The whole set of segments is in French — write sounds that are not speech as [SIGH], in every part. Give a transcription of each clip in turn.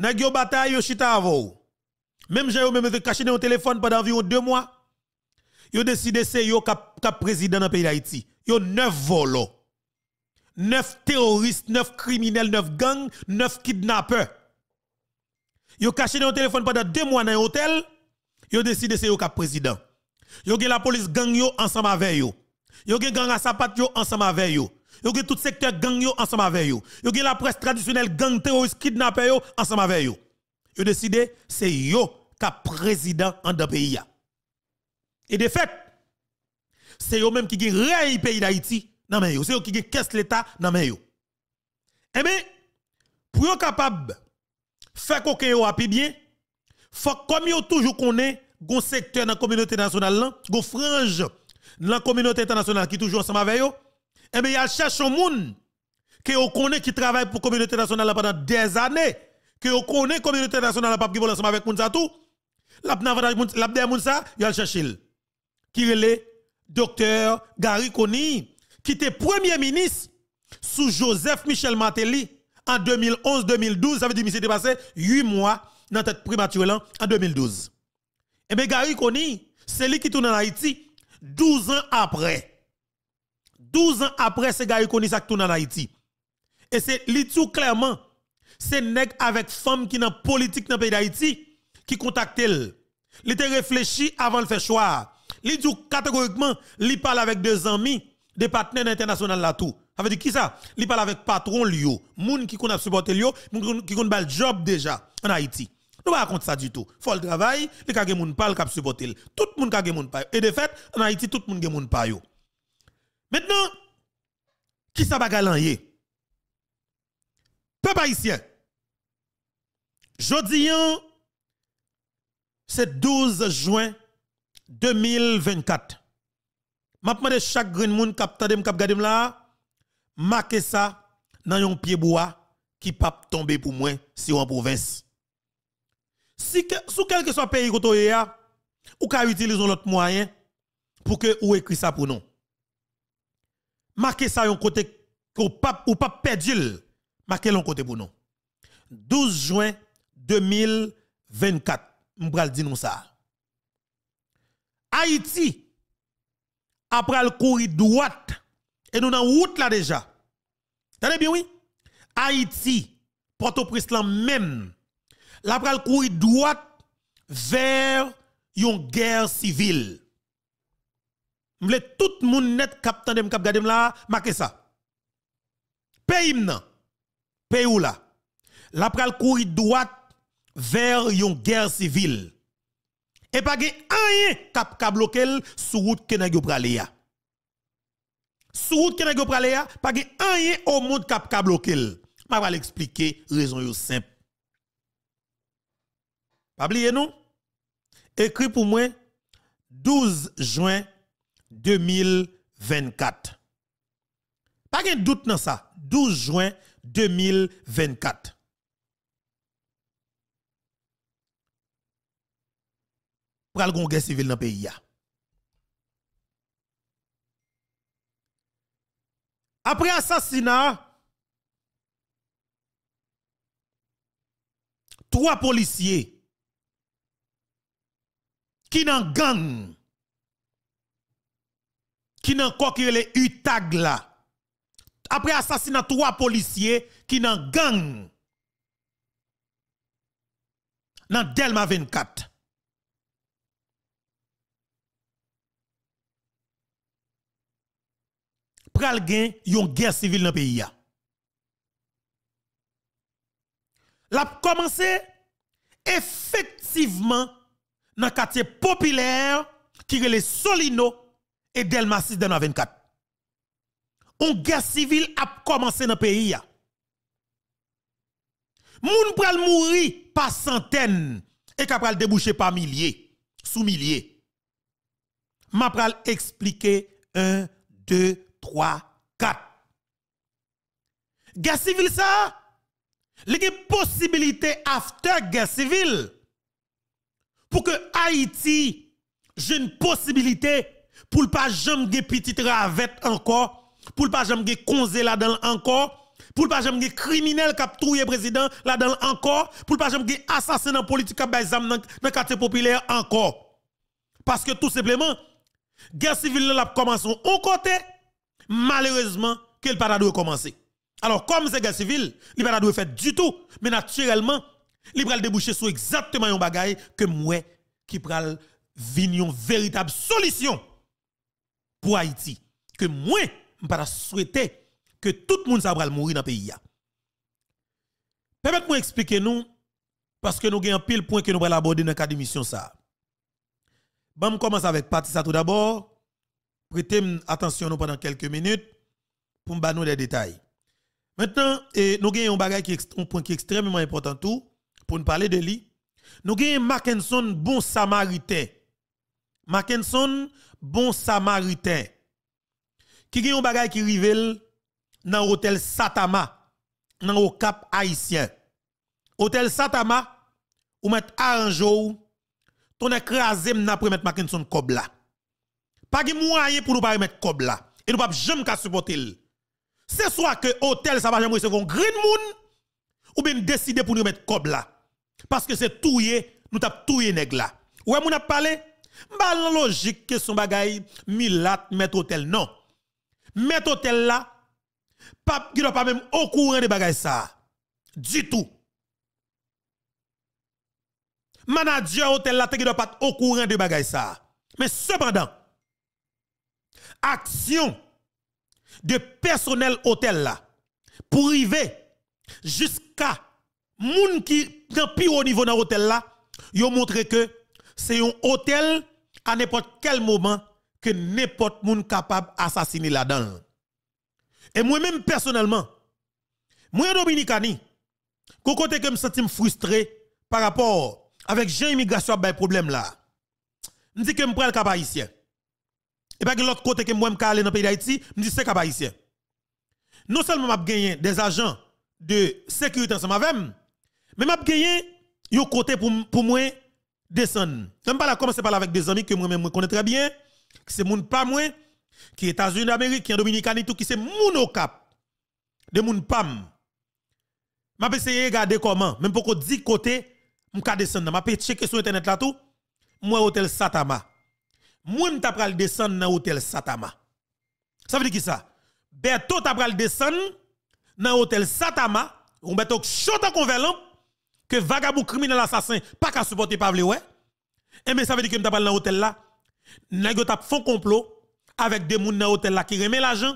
Nèg yo bataille yo chita avou. Même j'ai même caché dans téléphone pendant environ deux mois. Yo décidé c'est yo kap, cap président dans pays d'Haïti. Yo neuf vols. Neuf terroristes, neuf criminels, neuf gangs, neuf kidnappeurs. Yo caché dans téléphone pendant deux mois dans un hôtel. Yo décidé c'est yo kap président. Yo gen la police gang yo ensemble avec yo. Yo gen gang à sapat yo ensemble avec yo yon gen tout secteur gang yo ensemble avec yo. Yon gen la presse traditionnelle gang terroriste kidnapper yo ensemble avec yo. Yo décidé c'est yo qui président en de pays Et de fait, c'est yo même qui gen le pays d'Haïti nan yo, c'est yo qui gagne caisse l'état dans men yo. Eh bien, pour yo capable faire coquin yo api bien, faut comme yo toujours un gon secteur dans la communauté nationale lan gon frange dans la communauté internationale qui toujours ensemble avec yo, eh bien, il cherche un monde que vous qui travaille pour la communauté nationale pendant des années, que vous connaissez la communauté nationale pour vole ensemble avec Mounsa tout. L'abdé Mounsa, il a cherché. Qui est docteur Gary Koni, qui était premier ministre sous Joseph Michel Martelly en 2011-2012. Ça veut dire que s'est passé 8 mois dans tête primature en 2012. Et eh bien, Gary Koni, c'est lui qui tourne en Haïti 12 ans après. 12 ans après, ce gars, qui connu ça tout en Haïti. Et c'est litou clairement, c'est nèg avec femme qui dans politique dans le pays d'Haïti qui contactent-ils? Il était réfléchi avant le faire choix. Il dit catégoriquement, il parle avec des amis, des partenaires internationaux là tout. Ça veut dire qui ça Il parle avec patron Lio, moun qui connaît supporter Lio, moun qui connaît le job déjà en Haïti. Nous pas ça du tout. Faut le travail, les gens qui parlent, qui supportent. Tout le monde qui parle. Et de fait, en Haïti, tout le monde qui parle. Maintenant, qui ça bagalan Peu haïtien, jodi hein, c'est 12 juin 2024. Maintenant, chaque Green monde qui tande cap gade là, marque ça dans yon pied bois qui pas tomber pour moi si en province. Si sous quel que soit pays que ou ka utiliser l'autre moyen pour que ou écrit ça pour nous marquez ça un côté ou pas ou pas perdu marquez l'un côté pour nous 12 juin 2024 m'bral dit nous ça Haïti après le courir droite et nous en route là déjà Tenez bien oui Haïti Port-au-Prince même la le courir droite vers une guerre civile je tout le monde net cap tandem cap la, là, ça. Pays na, Pays ou là. La pral courir droite vers une guerre civile. Et pas gen rien cap cap bloquer sur route que yo pralé ya. Sur route que yo pralé ya, pas gen rien au monde cap cap bloquer. M'a pral l'expliquer raison yo simple. Pas nou? non. Écrit pour moi 12 juin 2024. Pas de doute dans ça. 12 juin 2024. Pour aller guerre civile dans le pays. Après assassinat, trois policiers qui n'en gagnent qui n'encore encore qui les UTAG là. Après assassinat trois policiers qui n'ont gang dans Delma 24. Pral gen une guerre civile dans le pays La commencé effectivement dans quartier populaire qui est Solino et Delma de 24. Une guerre civile a commencé dans le pays. Moun pral mourir par centaines et pral déboucher par milliers, sous milliers. Ma expliquer 1, 2, 3, 4. Guerre civile ça, Les possibilités possibilité after guerre civile pour que Haïti j'ai une possibilité pour ne pas jamais des petites ravettes encore, pour ne pas jamais des conzé là dedans encore, pour ne pas jamais des criminels qui le président là dedans encore, pour ne pas jamais des assassins politique qui baisam dans le quartier populaire encore. Parce que tout simplement, guerre civile là commencé on côté, malheureusement, qu'elle pas commencer. Alors comme c'est guerre civile, il pas dû faire du tout, mais naturellement, il va déboucher sur exactement un bagage que moi qui pral une véritable solution pour Haïti. Que moi, je pas souhaiter que tout le monde s'abral mourir dans le pays. Permettez-moi expliquer nous, parce que nous avons un pile point que nous allons aborder dans cette émission. ça. Bon, commence avec parti tout d'abord. Prêtez attention pendant quelques minutes pour nous donner des détails. Maintenant, eh, nous avons un, point qui est extrêmement important tout, pour nous parler de lui. Nous avons Mackinson, bon samaritain. Mackinson, bon samaritain qui gagne un bagage qui rivel dans hôtel Satama dans au Cap Haïtien. Hôtel Satama ou met arranjo ton écrasé n'a pas mettre Mackinson Kobla. Pas de moyen pour nous pas mettre Kobla et nous pas jamais ka supporter. C'est soit que hôtel ça va jamais recevoir green moon ou bien décider pour nous mettre Kobla parce que c'est touyer nous t'a touyer nèg là. Ouais e mon a parlé pas logique que son bagay milat met hôtel non. Met hôtel là ne qui pas même au courant de bagay ça. Du tout. Manager hôtel là qui doit pas au courant de bagay ça. Mais cependant action de personnel hôtel là privé jusqu'à moun qui prend pire au niveau dans hôtel là, yo montré que c'est un hôtel à n'importe quel moment que n'importe monde capable d'assassiner là-dedans. Et moi-même personnellement, moi Dominicani, quand côté que me sens frustré par rapport avec l'immigration immigration ce problème là. Me dis que me prends le cap Et pas que l'autre côté que moi me aller dans le pays d'Haïti, me dit c'est cap haïtien. Non seulement m'a gagné des agents de sécurité ensemble avec mais m'a gagné un côté pour pour moi descendre. Je ne pas là commencer parler avec des amis que moi-même je connais très bien, qui c'est mon pas moins, qui États-Unis d'Amérique, qui en Dominicani, et tout, qui c'est mon au cap, de mon pas. Je vais essayer de regarder comment, même pour qu'on dise côté, je vais descendre. Je vais checker sur internet là tout, moi hôtel Satama. Moi, je vais descendre dans hôtel Satama. Ça veut dire qui ça? Berto, tu vas descendre dans hôtel Satama, on va te choter en que vagabond criminel assassin pas qu'à supporter Pavle ouais et eh, mais ça veut dire que me parlé dans hôtel là nèg t'a font complot avec des moun dans lhôtel là qui remet l'argent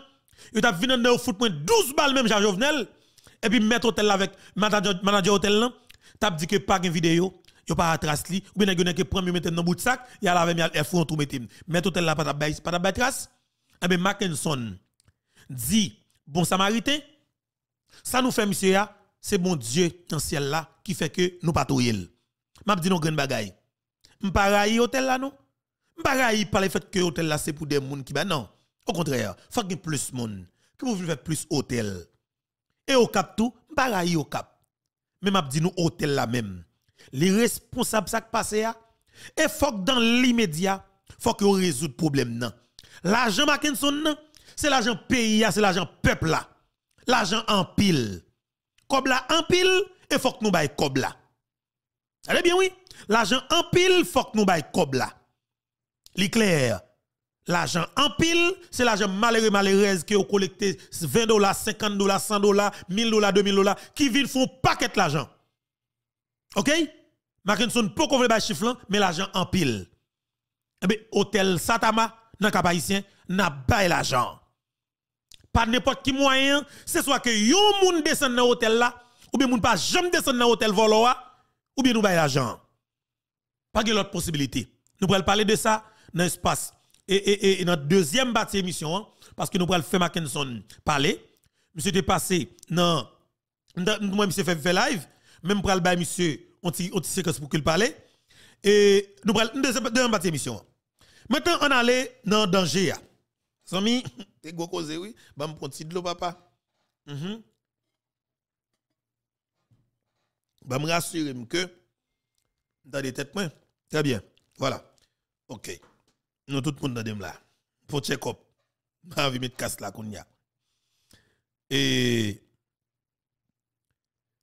ils t'a venu dans foot 12 balles même Jean Jovenel et puis mettre hôtel là avec manager manager hôtel là t'a dit que pas une vidéo a pas de trace li ou bien nèg qui prend mettre dans bout de sac y a la même elle font tout mettre mettre lhôtel là pas pas pas trace et eh bien Mackinson dit bon samaritain ça nous fait monsieur c'est bon Dieu dans ciel là qui fait que nous pas toyer. M'a dit non grande bagaille. pas hôtel là non. parle par le fait que hôtel là c'est pour des monde qui ba non. Au contraire, faut qu'il plus monde, que vous voulez plus hôtel. Et au cap tout, m'paraï au cap. Mais m'a dit nous hôtel là même. Les responsables ça qui passe hein? là et faut que dans l'immédiat, faut que résout le problème non. L'argent Mackinson non, c'est l'argent pays, hein? c'est l'argent peuple là. L'argent en pile. Cobla en pile et faut que nous baille cobla. Allez bien oui, l'argent en pile faut que nous baille cobla. L'éclair, l'argent en pile, c'est l'argent malheureux malheureuse qui a collecté 20 dollars, 50 dollars, 100 dollars, 1000 dollars, 2000 dollars qui vient font paquet l'argent. OK Mackinson peut qu'on les chiffre mais l'argent en pile. Eh bien, hôtel Satama dans cap haïtien n'a pas l'argent pas n'importe qui moyen, c'est soit que yon moun descend dans l'hôtel là, ou bien moun pas jamais dans l'hôtel voloa, ou bien nous bail l'argent. Pas de l'autre possibilité. Nous pourrions parler de ça dans l'espace. Et, et, et, dans deuxième partie émission, l'émission, hein, parce que nous pourrions faire Mackinson parler. Monsieur sommes passés dans, moi, monsieur fait, live, même pour le monsieur, on séquence pour qu'il parle. Et nous pourrons, deuxième partie émission. Maintenant, on allait dans le danger. Hein. Sami, t'es gros causé, oui. bam me de l'eau, papa. Mm rassure me rassurer que dans les têtes, moi. Très bien. Voilà. OK. Nous, tout le monde dans là. Pour check-up. Ma bah, vie, mettre casse là, Et.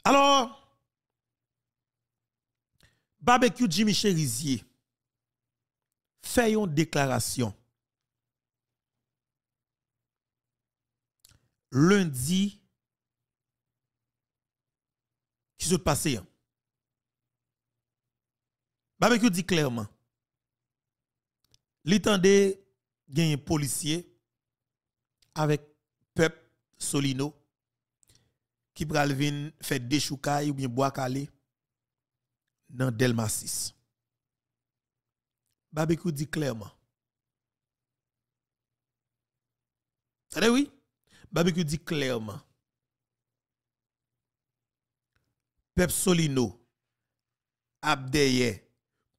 Alors. Barbecue Jimmy Cherizier fait une déclaration lundi qui se passe. Hein. Babekou dit clairement, l'étendait un policier avec Pep Solino qui pralvin fait des choucailles ou bien bois calé dans Delmasis. 6. dit clairement. vrai oui? Barbecue dit clairement. Pep Solino, Abdeye,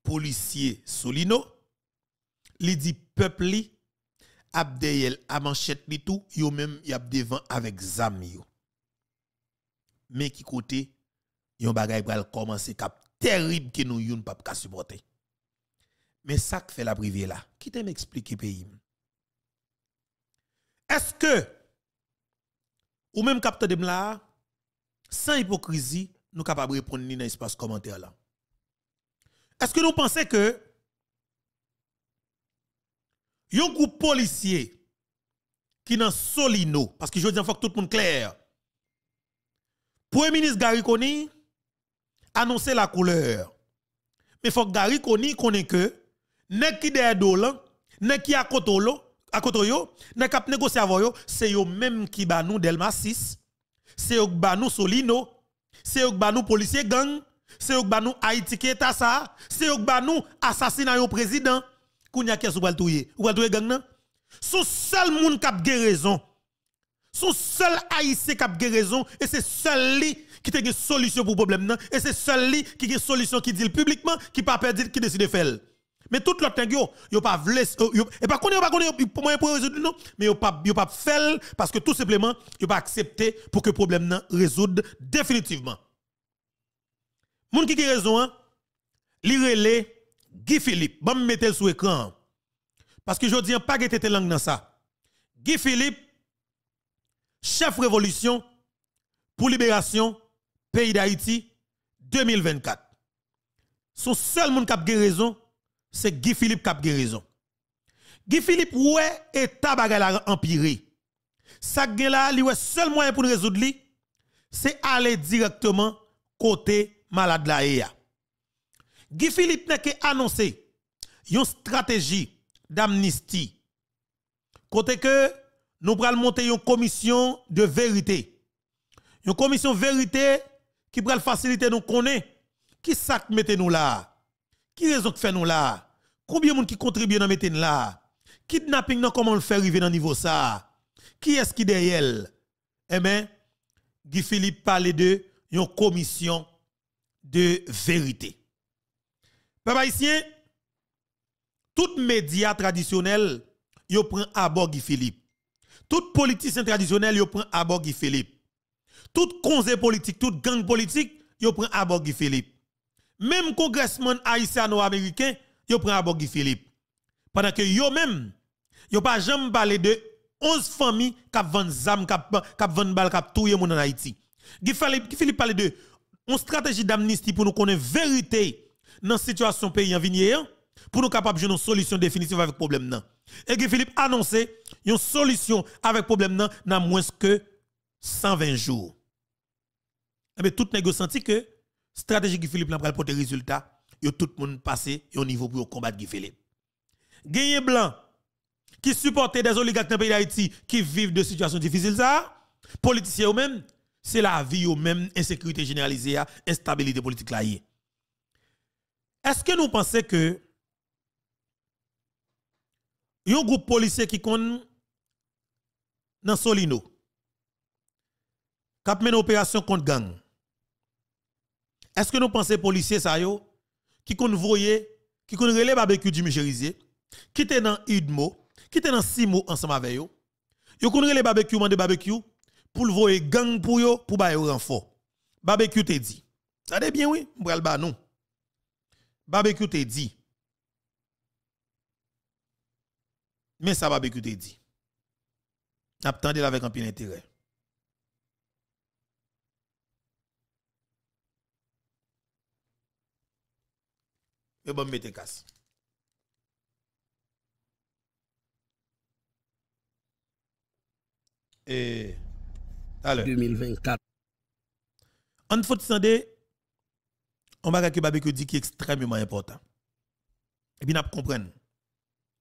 policier Solino, li dit peuple li, a manchette li tout, yo même y a devant avec zam yo. Mais qui côté, yon bagay pral commence cap terrible que nous yon pas ka supporter. Mais ça que fait la privée là, qui t'aime expliquer pays? Est-ce que ou même capteur de là, sans hypocrisie, nous sommes capables de répondre dans l'espace commentaire là. Est-ce que nous pensons que un groupe policier qui dans Solino, parce que je dis faut que tout le monde clair, Premier ministre Gary Koni annonçait la couleur. Mais faut que Gary Koni connaisse que, ne qui de dolan, ne qui à côté à côté yo dans cap négocier c'est yo même qui ba nous Delma 6 c'est yo banu Solino c'est yo banu policier gang c'est yo banu aïti sa qui ça c'est yo banu assassinat yo président kounya qui est ou touyer ou gang nan son seul moun kap a raison son seul haïtien kap a raison et c'est seul li qui te une solution pour problème et c'est seul li qui gen solution qui dit publiquement qui pas perdre qui décide de faire mais tout l'autre yo, yo pas vlès et pas connaît pas connaît moyen pour résoudre non, mais yo pas yo pas faire parce que tout simplement yo pas accepté pour que le problème nan résoudre définitivement. gens qui ont raison hein, li Guy Philippe, bon mettez sur écran. Parce que je dis hein, pas que tu langue dans ça. Guy Philippe chef révolution pour libération pays d'Haïti 2024. Son seul monde qui a raison c'est Guy Philippe qui a raison. Guy Philippe, ouais, et bagay la empiré. Ça gen là, seul moyen pour résoudre c'est aller directement côté malade la e Guy Philippe n'a que annoncé une stratégie d'amnistie. Côté que nous pral monter une commission de vérité. Une commission de vérité qui pral faciliter nous connaître qui sac mettez nous là. Qui raison que fait nous là? Combien de monde qui contribue dans mettre là? Kidnapping, comment le faire arriver dans niveau ça? Qui est-ce qui derrière? Eh bien, Guy Philippe parle de une commission de vérité. Papa, haïtien, tout média traditionnel, yo prend à bord Guy Philippe. Tout politicien traditionnel, yo prend à bord Guy Philippe. Tout conseil politique, tout gang politique, yo prend à bord Guy Philippe. Même congressman haïtien Américains yo prend Guy Philippe. Pendant que yo même, yo pas jamais parlé de 11 familles qui 20 zam, qui 20 balles, qui touye moun en Haïti. Guy Philippe parle de une stratégie d'amnistie pour nous connaître vérité dans la situation pays en vigné, hein, pour nous capables de une solution définitive avec le problème. Nan. Et Guy Philippe annoncé une solution avec le problème nan, dans moins que 120 jours. Et eh bien, tout senti que stratégie Guy Philippe n'a pas porté résultat tout le monde passe au niveau pour combattre de Philippe. Gagné blanc qui supportait des oligarques dans le pays d'Haïti qui vivent de situations difficiles ça, politiciens c'est la vie de même insécurité généralisée, hein, instabilité politique là. Est-ce que nous pensons que un groupe policier qui compte dans Solino, qui une opération contre gang, est-ce que nous pensons policiers ça yo qui convoyait, qui connaît barbecue du Michérisier, qui était dans Idmo, qui était dans Simo ensemble avec eux. Ils connaît les barbecue, mande barbecue, pour le voir gang pour eux, pour yo renfort. Barbecue te dit. Ça de bien, oui, m'bral ba non. Barbecue te dit. Mais ça, barbecue te dit. Attendez-le avec un peu intérêt. et bon casse. Et alors 2024. En faut sonder on va que barbecue dit qui est extrêmement important. Et puis n'a comprendre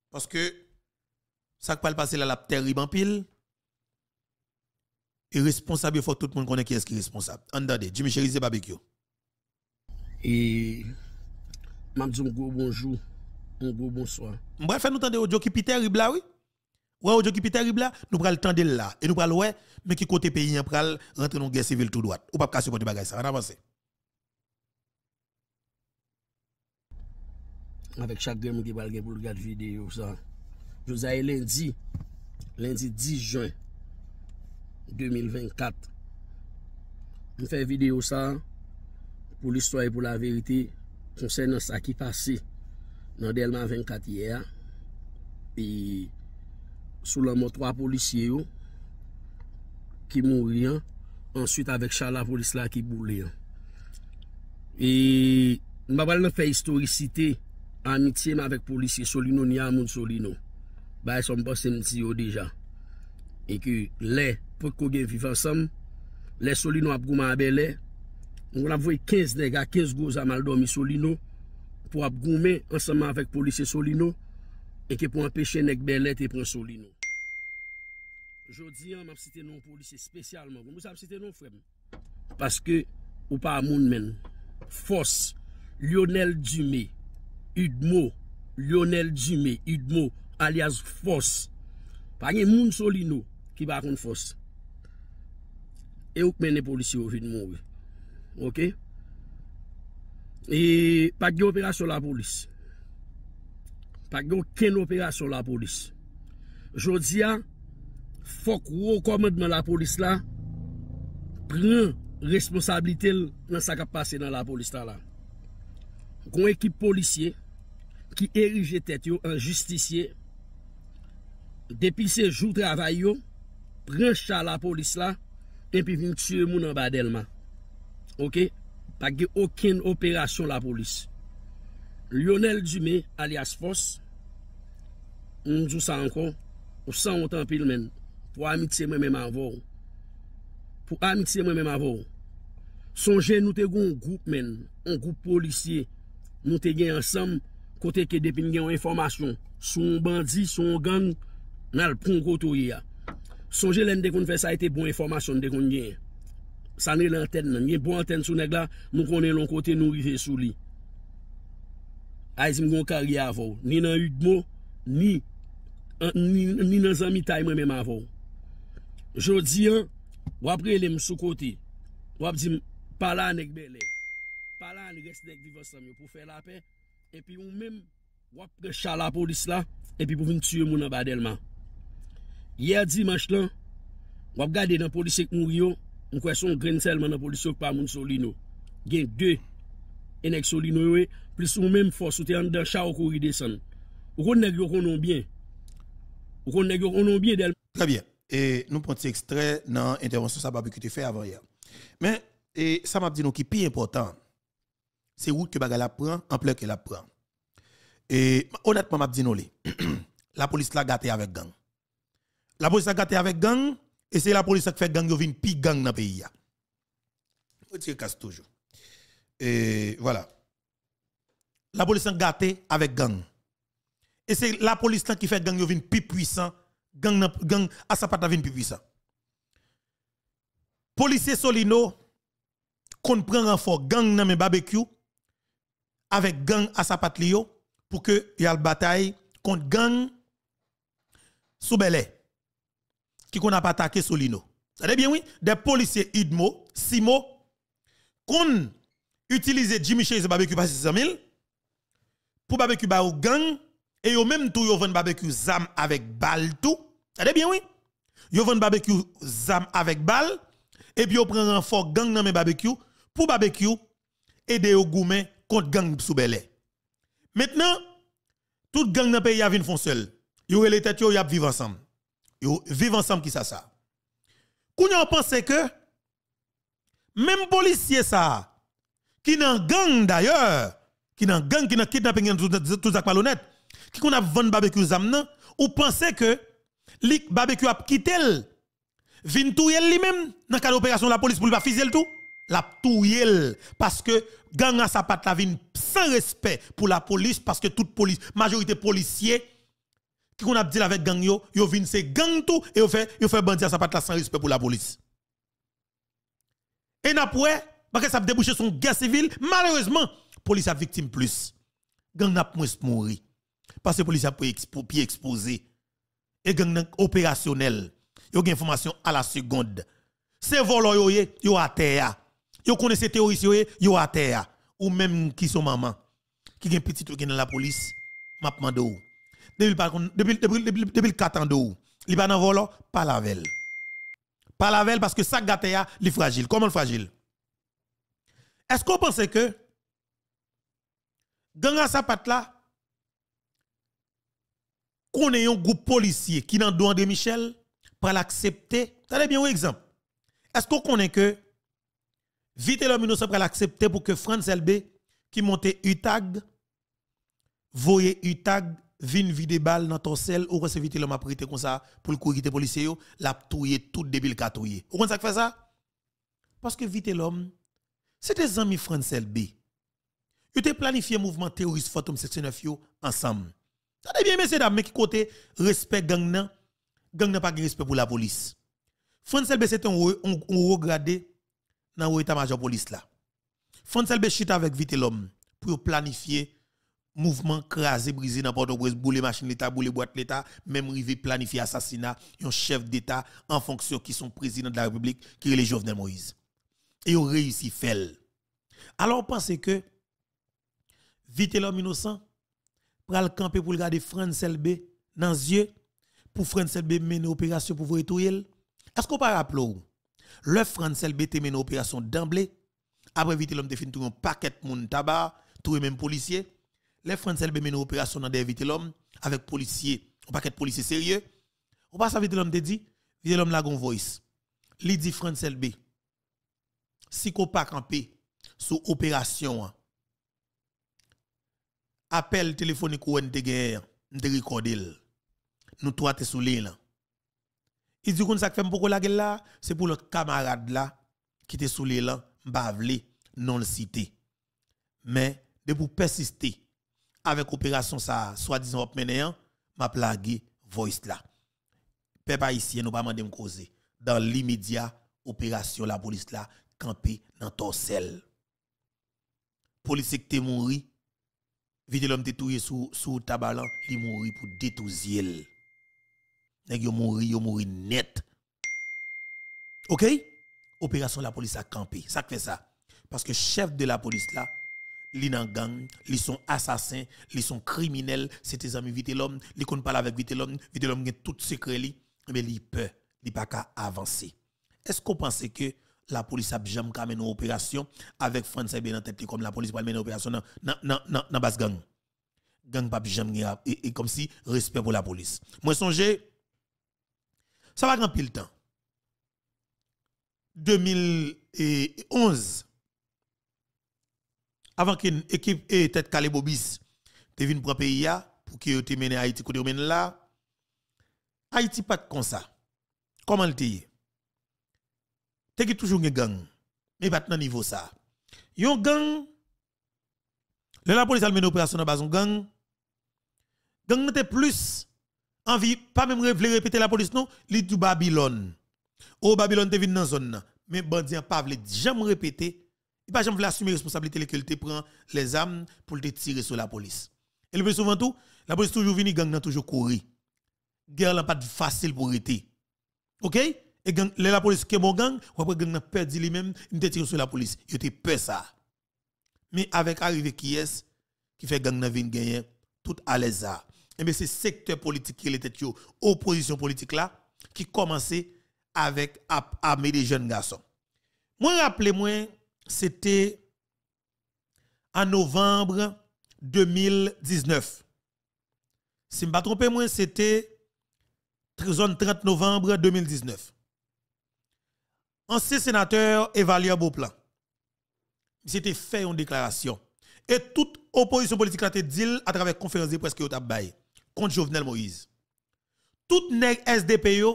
parce que ça qui pas passer là la terrible en pile. Et responsable, il faut que tout le monde connaisse qui est qui En responsable. Entendez, Jimmy Chéri, c'est barbecue. Et Man di yon gwo bonjou, yon gwo bonsoan. Mwen fè nou tande yon diyo ki piten ribla, wè? Wè yon diyo ki piten ribla, nou pral tande yon la. E nou pral wè, men ki kote peyi yon pral rentre yon gen sivil tout doat. Ou pap kase yon kote bagay sa, an avansè. Awek chak gen mwen ki pral gen pou l'gat videyo sa. Jou zaye lendi, lendi 10 jen, 2024. Mwen fè videyo sa, pou l'histoire pou la verite. konsey nan sa ki pase, nan delman 24 ye a, sou la moun 3 polisye yo, ki moun riyan, answit avek chal la polis la ki moun riyan. E mabal nan fe historikite, amitye m avek polisye soli nou ni a moun soli nou, baye som basen ti yo deja. E ki le, pou kou gen vifan sam, le soli nou ap gouman be le, Mwen la vwey 15 nega, 15 goz amal do mi solino pou ap goumen anseman vek polise solino e ke pou anpeche nek belet e pronsolino. Jodi an ma ap site non polise spesyalman. Mwen sa ap site non frem paske ou pa amoun men Fos, Lionel Dime Udmo Lionel Dime, Udmo alias Fos pa gen moun solino ki bakon Fos e ouk men e polise ou Udmo we Ok E pak di operasyon la polis Pak di yo ken operasyon la polis Jodiya Fok wou komadman la polis la Pren responsabilite Nan sakap pase nan la polis la Kon ekip polisye Ki erije tete yo An justisye Depi se jou travay yo Pren chal la polis la En pi vim tue moun an badelman Ok, pa ge okin operasyon la polis Lionel Dume alias Fos Un djou sa anko Ou sa an otan pil men Pou amit se mwen men avou Pou amit se mwen men avou Sonje nou te goun goup men An goup polisye Nou te gen ansam Kote ke depin gen an informasyon Sou an bandi, sou an gang Nan al prongotou ya Sonje len dekoun fe sa ete bon informasyon dekoun gen Sanre lan ten nan. Nye bon ten sou neg la. Moun konen lon kote nou rive sou li. A zim goun kari a vou. Ni nan yud mo. Ni nan zan mi tay mwen men ma vou. Jodi an. Wap rele msou kote. Wap zim palan ekbe le. Palan resnek di vasam yo pou fe la pe. E pi ou men wap resha la polis la. E pi pou vin tue moun an badelman. Yer di mach lan. Wap gade nan polis ek moun rio. Mwen kwen son gren seulement dans polis yo Deux, moun solino. Gen 2 enek solino plus ou même force, ou te dans dan chaw kou descend. san. Ou kon neg bien. Ou kon neg yo bien Très bien. Et nous prenons cet extrait dans l'intervention ça que tu fait avant hier. Mais et ça m'a dit nous qui plus important c'est où que bagala prend en que la prend. Et honnêtement m'a dit [CLEARS THROAT] la police l'a gâté avec gang. La police l'a gâté avec gang et c'est la police qui fait gang, une pi gang dans le pays. Retire casse toujours. Et voilà. La police est gâtée avec gang. Et c'est la police qui fait gang, une plus puissant. Gang, gang, à sa patte, plus puissant. Policier Solino, qu'on prend renfort gang dans le barbecue, avec gang à sa patte pour que y a une bataille contre gang sous Belay qui qu'on a pas attaqué Solino. Ça veut bien oui, des policiers Idmo, Simo, qu'on utilisé Jimmy Chase barbecue pas 600 000 pour barbecue ba ou gang et yo même tout yo vend barbecue zam avec balle tout. Ça bien oui. Yo un barbecue zam avec balle et puis yo un renfort gang dans mes barbecue pour barbecue aider au goumé contre gang sous belé. Maintenant, toute gang dans pays a vinn font seul. Yo les têtes yo y a ensemble. Yo vivent ensemble qui ça ça. Quand on pense que même policier ça qui nan gang d'ailleurs, qui nan gang qui nan kidnapping tout ça malhonnête, qui qu'on a vendu barbecue zamnan, ou pensait que les barbecue a quitté vin yel lui-même dans cadre opération la police pour pas fiser tout la yel. parce que gang a sa patte la vin sans respect pour la police parce que toute police majorité policier qui qu'on a dit avec gang yo, yo vinn c'est gang tout et yo fait yo fait bandi ça pas sans respect pour la police. Et après, parce que ça a débouché sur guerre civile, malheureusement, police a victime plus. Gang n'a moins mourir parce que police a pu expo, exposé et gang opérationnel. Yo gen information à la seconde. C'est volo yo ye, yo à terre. Yo connaissez terroriste yo ye, yo à terre ou même qui sont maman qui gen petit ou gen dans la police, m'a demandé depuis depuis depuis depuis 4 ans de il pas dans pas la velle pas la velle parce que ça gâtea est fragile comment le fragile est-ce qu'on pense que gang sa patte là qu'on ait un groupe policier qui dans doit de Michel pour l'accepter allez bien un exemple est-ce qu'on connaît que vite l'homme innocent pour l'accepter pour que France LB qui montait UTAG voyait UTAG vin vide balle dans ton sel ou Vite l'homme prêté comme ça pour le courir des policiers l'a touyer tout débile catouiller ou ça fait ça parce que vite l'homme un ami Francel B ils ont planifié mouvement terroriste fantôme 69 ensemble Tade bien messieurs dames mais qui côté respect gang nan gang n'a pas respect pour la police Francel B c'était un on regardé dans l'état major police là Francel B chita avec vite l'homme pour planifier mouvement crasé, brisé n'importe où, prince boule machine l'État, boule boîte l'État, même rivé planifié assassinat, un chef d'État en fonction qui sont président de la République, qui est le Jovenel Moïse. Et ont réussi fait. Alors pensez que, vite l'homme innocent, pral camper pour garder France LB dans les yeux, pour France LB mener opération pour voir Est-ce qu'on peut rappeler le France LB te une opération d'emblée, après vite l'homme te tout un paquet de monde tabac, tout même policier, les Français ont opération dans des l'homme avec policiers, un paquet de policiers sérieux. On passe à vite l'homme te dit, vite l'homme la gon voice. Li dit France B. Si qu'on pas campé sous opération hein. appel téléphonique ou n'te guerre. te recorder. Nous trois te sous l'île. Il dit qu'on ça fait la là, c'est pour le camarade là qui te sous l'île, bavle, non le cité. Mais de pour persister avec opération ça, soit disant hein, m'a plagué voice là. Peuple haïtien, nous pas de me causer. Dans l'immédiat, opération la police là, campé dans torsel. Police qui mort, vite l'homme détouillé sous sous tabalan, Il mort pour détousiel Nèg yo mort, yo net. OK? Opération la police a campé. Ça fait ça. Parce que chef de la police là, li nan gang, ils sont assassins, ils sont criminels, c'est tes amis vite l'homme, ils parlent pas avec vite l'homme, vite l'homme gagne tout secret li, mais ils peur, li pas qu'à avancer. Est-ce qu'on pense que la police a jamais mené une opération avec France bien en comme la police pas mener une opération dans dans dans dans bas gang. Gang pas jamais et, et comme si respect pour la police. Moi songe, ça va grand le temps. 2011 avant qu'une équipe et tête calé Bobis te vienne prendre pays pour que te mène Haïti côté mène là Haïti pas comme ça comment le dire... te qui toujours une gang mais pas dans niveau ça yon gang le la police a mené opération dans bazon gang gang n'était plus envie pas même répéter la police non li du Babylone au Babylone te vienne dans zone mais bandit pas vle jamais répéter il pas jamais assumer responsabilité que te prend les armes pour te tirer sur la police. Et le plus souvent tout, la police toujours vini gang n'a toujours courir. Guerre là pas facile pour arrêter. OK Et la police qui bon gang, ou après gang n'a perdu lui-même, il te tire sur la police. Il était peur ça. Mais avec arrivé qui est qui fait gang nan gagner tout à l'aise Et eh bien c'est secteur politique qui était opposition politique là qui commençait avec à des jeunes garçons. Moi rappelez moi c'était en novembre 2019. Si je ne me trompe c'était le 30 novembre 2019. Ancien sénateur Evalier Il c'était fait une déclaration. Et toute opposition politique a été dit à travers conférence de presse contre Jovenel Moïse. Tout nèg SDPO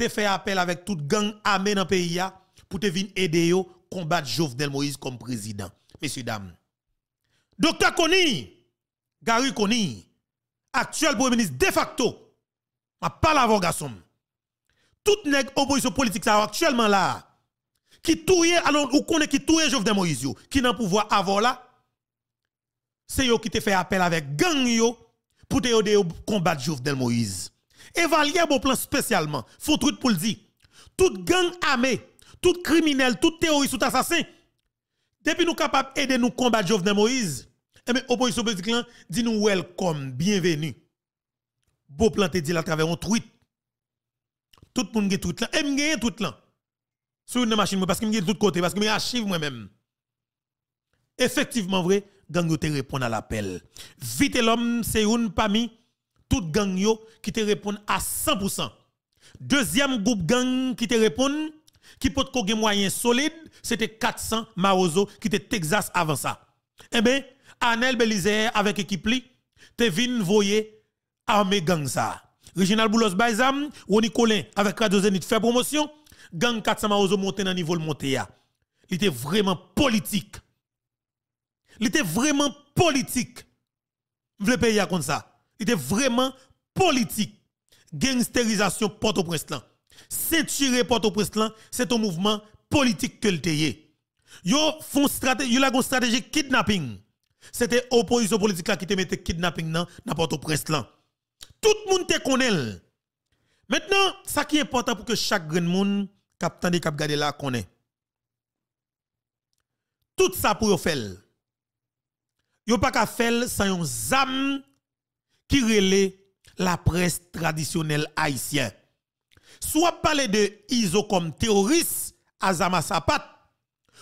a fait appel avec toute gang armée dans le pays pour te venir aider combattre Jovenel Moïse comme président. Messieurs, dames. Docteur Kony, Gary Kony, actuel premier ministre de facto, ma parle avant garçon. Tout nèg opposition politique ça actuellement là, qui touye, alors ou connaît qui touye Jovenel Moïse, qui n'a pouvoir avant là, c'est eux qui te fait appel avec gang yo, pour te combattre Jovenel Moïse. Évalier bon plan spécialement, faut tout pour le dire. Toute gang armée tout criminel, tout terroriste, tout assassin, depuis nous capables d'aider nous combattre Jovenel Moïse, et eh bien, opposition politique, dit nous welcome, bienvenue. Beau planté dit à travers un tweet. Tout le monde est tout là. Et je tout là. Sur une machine, parce que je de tout côté, parce que je archive moi-même. Effectivement, vrai, gang te répond à l'appel. Vite l'homme, c'est une parmi tout gang qui te répond à 100%. Deuxième groupe gang qui te répond, qui peut des moyen solide, c'était 400 Marozo qui était Texas avant ça. Eh bien, Anel Belizer avec équipe li, te vin voyer Armé gang ça. Reginald Boulos Baizam, Ronnie Colin avec Radio Zenith fait promotion, gang 400 Marozo monté dans niveau le monté Il était vraiment politique. Il était vraiment politique. Vle pays comme ça. Il était vraiment politique. Gangsterisation porte au prince ceinturer Port-au-Prince c'est un mouvement politique que le Yo font stratégie, yo la stratégie kidnapping. C'était opposition politique qui te mette kidnapping dans Port-au-Prince Tout le monde te connaît. Maintenant, ça qui est important pour que chaque grand monde capitaine de cap garder là connaît. Tout ça pour faire. Yo pas qu'à faire sans un zam qui relaie la presse traditionnelle haïtienne soit parler de ISO comme terroriste, Azama Sapat,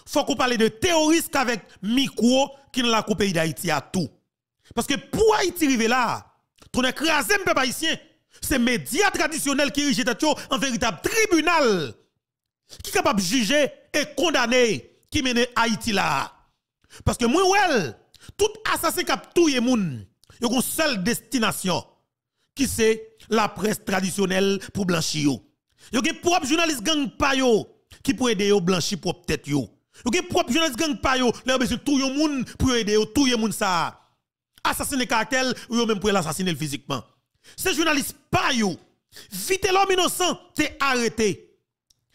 faut qu'on parle de terroriste avec micro qui ne la coupe pays d'Haïti à tout. Parce que pour Haïti arriver là, ton écrasé peuple haïtien, c'est médias traditionnels qui rigent en véritable tribunal qui est capable de juger et condamner qui mène Haïti là. Parce que moi, tout assassin qui a le monde, il une seule destination qui c'est la presse traditionnelle pour blanchir. Yo gen propre journaliste gang pa yo qui pour aider yo blanchi propre tête yo. Yo gen propre journaliste gang pa yo, là besoin tout yon moun pour aider yo tout moun ça. Assassiner cartel ou même pour l'assassiner physiquement. Ces journalistes pa yo vite l'homme innocent t'es arrêté.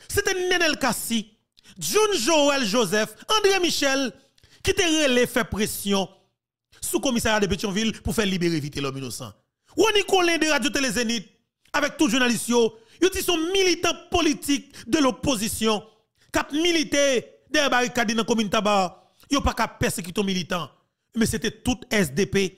C'était Nenel Kassi, John Joël Joseph, André Michel qui te relé fait pression sous commissariat de Pétionville pour faire libérer vite l'homme innocent. Ou Nicolas de Radio Télé Zénith avec tout journaliste yo ils sont militants politiques de l'opposition, qui milité des barricades dans la commune Tabar. Ils n'ont pas qu'à persécuter militant, Mais c'était toute SDP,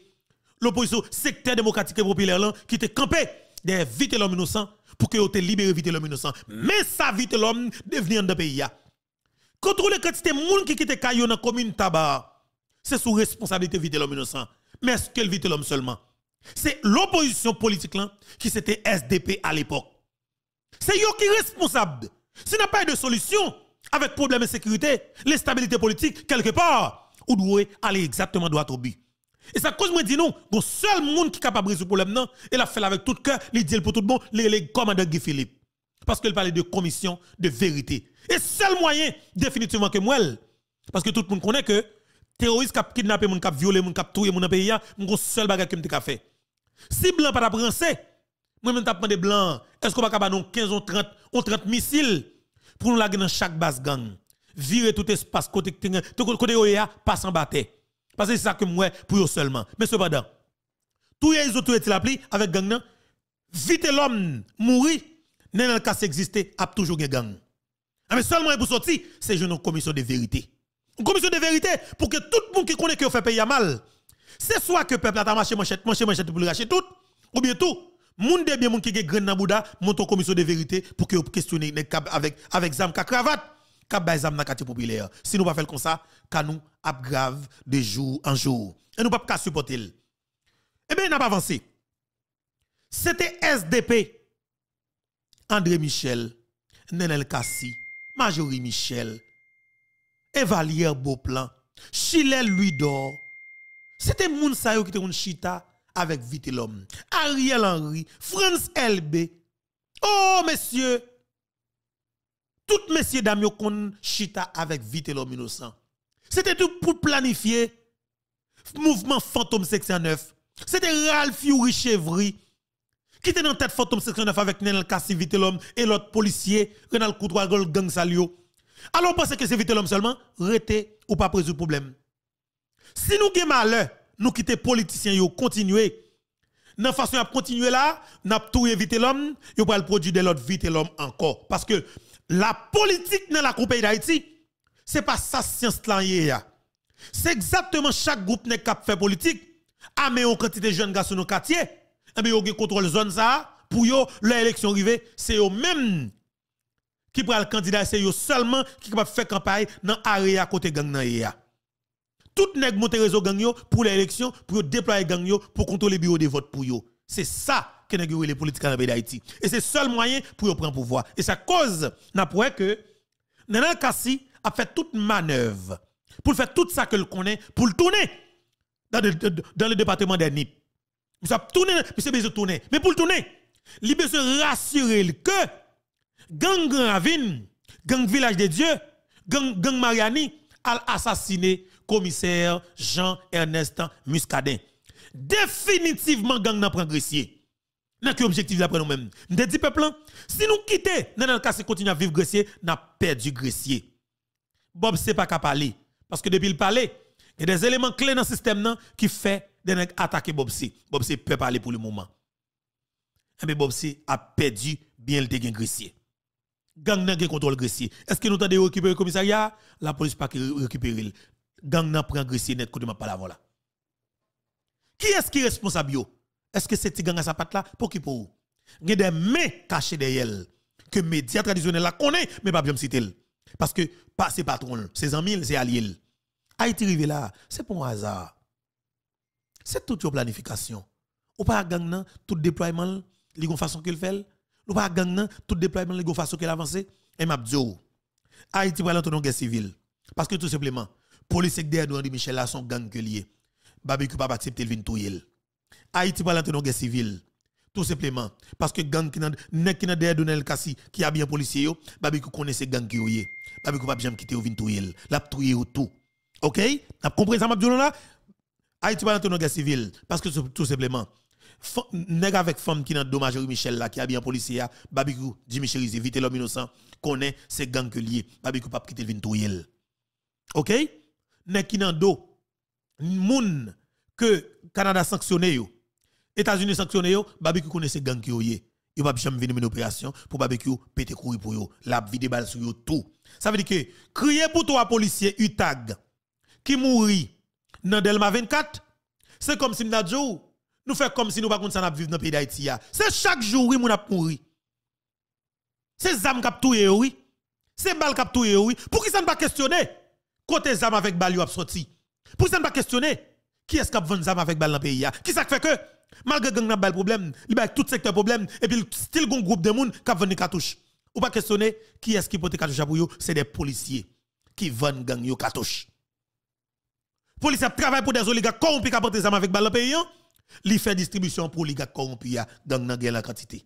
l'opposition secteur démocratique et populaire, là, qui était campé derrière vite l'homme innocent pour que vous libéré vite l'homme innocent. Mais ça vite l'homme devenir dans le pays. Contrôler que le monde qui était Kayo dans la commune Tabar, c'est sous responsabilité vite l'homme innocent. Mais est-ce qu'elle vite l'homme seulement? C'est l'opposition politique là, qui c'était SDP à l'époque. C'est eux qui sont responsables. Si n'a pas de solution avec problème de sécurité, l'instabilité politique, quelque part, on doit aller exactement droit au but. Et ça cause moi dit non, le seul monde qui est capable de résoudre le problème, il a fait avec tout cœur, il dit pour tout le monde, le commandant Guy Philippe. Parce qu'il parlait de commission de vérité. Et seul moyen, définitivement, que moi, parce que tout le monde connaît que terroristes qui ont kidnappé, qui violé, qui a tué, qui a payé, c'est le seul bagage que je fait. Si blanc pas français, moi-même, je des blancs. Est-ce qu'on va avoir 15 ou 30, ou 30 missiles pour nous laguer dans chaque base gang? Virer tout espace côté côté OEA, pas s'en battre. Parce que c'est ça que moi, pour eux seulement. Mais cependant, tous les autorités l'appli avec gang, vite l'homme mourir, n'est dans le cas a toujours une gang. Ah, mais seulement pour sortir, c'est une commission de vérité. Une commission de vérité pour que tout le monde qui connaît que fait payer mal, c'est soit que le peuple a marché manchette, manchette, manchette pour le racheter tout, ou bien tout. Moun de bien moun qui gen nan bouda, monte commission de vérité pour que questionner nèg avec avec zam ka cravate, ka bay zam nan quartier populaire. Si nous pas faire comme ça, ka nous ap grave de jour en jour. Et nous pas ka supporter. Eh bien, n'a pas avancé. C'était SDP André Michel, Nenel Kassi, Majorie Michel, Evalier Beauplan, Chile Louis d'Or. C'était moun sa qui était un chita avec l'homme. Ariel Henry, France LB. Oh, messieurs! Tout messieurs, dames, kon chita avec Vitellum innocent. C'était tout pour planifier mouvement Fantôme 609. C'était Ralph Yuri Chevry qui était dans tête Fantôme 609 avec Nenel Kassi l'homme et l'autre policier, Renal Koutoua, Gang Alors, pensez que c'est l'homme seulement, rete ou pas pris du problème. Si nous avons malheur, nous quitter politiciens yo continuer dans façon à continuer là n'a tout éviter l'homme yo pral produit de l'autre vite l'homme encore parce que la politique dans la coupe d'Haïti c'est pas ça science là c'est exactement chaque groupe qui fait politique armé ah, en quantité de jeunes garçons dans quartiers, et ah, bien yo contrôle zone ça pour yo l'élection arrive, c'est eux même qui prend le candidat c'est eux seulement qui capable faire campagne dans area côté gang nan tout nèg monter réseau gang pour l'élection, pour déployer gang pour contrôler bureau de vote pour yo. C'est ça que nèg les politiques en d'Haïti. Et c'est seul moyen pour yo prendre pouvoir. Et sa cause n'a pour que Nana Kassi a fait toute manœuvre pour faire tout ça que le connaît pour le tourner dans le, département des NIP. ça tourner, tourner, mais pour le tourner, il besoin rassurer que gang Ravine, gang Village de Dieu, gang gang Mariani a assassiné commissaire Jean-Ernest Muscadin. Définitivement, gang n'a pas grecier. N'a que objectif d'apprendre nous-mêmes. Nous dit peuple, si nous quittons, nous avons continuer à vivre gressier, n'a perdu gressier. Bob, c'est pas qu'à parler. Parce que depuis le palais, il y a des éléments clés dans le système qui font attaquer Bob C. Bob C peut parler pour le moment. Mais eh Bob C a perdu bien le dégât gressier gang n'a pas contrôle gressier. Est-ce que nous avons récupérer le commissariat La police pas récupéré gang n'a pris net côté m'a pas là. Qui est-ce qui est responsable Est-ce que c'est gang à sa patte là pour qui pour Il y a des mains cachées derrière elle que médias traditionnels la connaissent mais pas bien citer parce que pas ses patrons, ses amis, ses alliés. Haïti rivé là, c'est pour un hasard. C'est toute une planification. Ou pas gang nan, tout déploiement, li gon façon qu'il fait. Ou pas gang nan, tout déploiement, li gon façon qu'il avance. Et m'a dit oh, Haïti va l'entendre en guerre civile parce que tout simplement police derrière nous, Michel, là, son gang que lié. Barbecue pas accepter le vin tout Haïti pas l'entendre civil. civile. Tout simplement. Parce que gang qui n'a derrière Donel Kassi, qui a bien policier, Barbecue connaît ces gang qui est. Barbecue pas jamais quitter le vin tout L'a touye ou tout. OK? N'a compris ça, dit là? Haïti pas l'entendre civile. Parce que tout simplement. Nèg avec femme qui n'a dommage Michel là, qui a bien policier, Barbecue dit Michel, vite l'homme innocent, connaît ces gang que lié. Barbecue pas quitter le vin tout OK? nèg qui nan do moun que Canada sanctionné yo États-Unis sanctionné yo barbecue connaissent gang qui yo yo pas jam venir une opération pour barbecue pété courir pour yo la vide balle sur yo tout ça veut dire que crier pour toi policier Utag qui mourit dans Delma 24 c'est comme si m'na nous fait comme si nous pas konn ça n'a vivre dans pays d'Haïti c'est chaque jour oui mon a mouri c'est zam cap touye oui c'est balle cap touye oui pour qui ça ne pas questionner côté zam avec balle a sorti. Pour ça, ne pas questionner qui est-ce qui a avec balle dans le pays. Qui ça fait que, malgré gang n'a pas problème, il y a tout secteur problème, et puis still un groupe de monde qui vend vendu cartouche. Ou pas questionner qui est-ce qui porte cartouche à vous, c'est des policiers qui vendent gang yo cartouche. Policiers travaillent pour des oligarques corrompus qui ont des armes avec balle dans le pays. Ils font distribution pour oligarques corrompus gang dans la quantité. et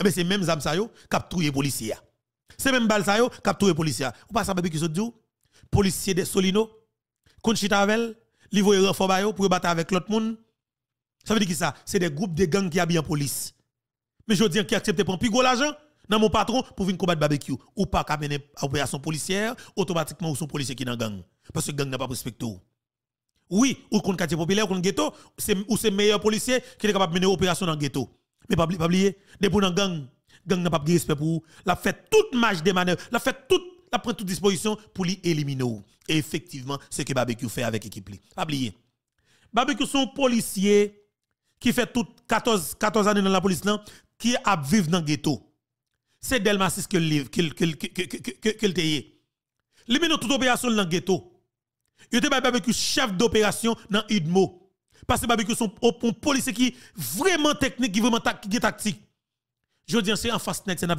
eh ben, c'est même zam ça yo qui a trouvé policiers. C'est même balle ça yo qui a trouvé policiers. Ou pas ça, qui se dit policier de Solino, Conchita avec, li voye renfort pour battre avec l'autre monde. Ça veut dire qui ça C'est des groupes de gangs qui habillent en police. Mais je dis qui accepte pour plus gros l'argent dans mon patron pour venir combattre barbecue ou pas qu'à mener opération policière, automatiquement ou son policier qui dans gang parce que gang n'a pas respecté. Oui, ou contre quartier populaire, contre ghetto, c'est ou c'est meilleur policier qui est capable de mener opération dans ghetto. Mais pas oublier, des pour dans gang, gang n'a pas de respect pour la fait toute marche des manœuvres, la fait toute la prend toute disposition pour lui éliminer. Et effectivement, c'est ce que Barbecue fait avec l'équipe. Pas oublier. Barbecue sont policiers qui fait toutes 14, 14 années dans la police, qui a vivre dans le ghetto. C'est Delmasis 6 qui le Li menon toute opération dans le ghetto. était était barbecue chef d'opération dans Idmo. Parce que barbecue sont un policier qui vraiment technique, qui vraiment tactique. Je dis c'est en face net, c'est dans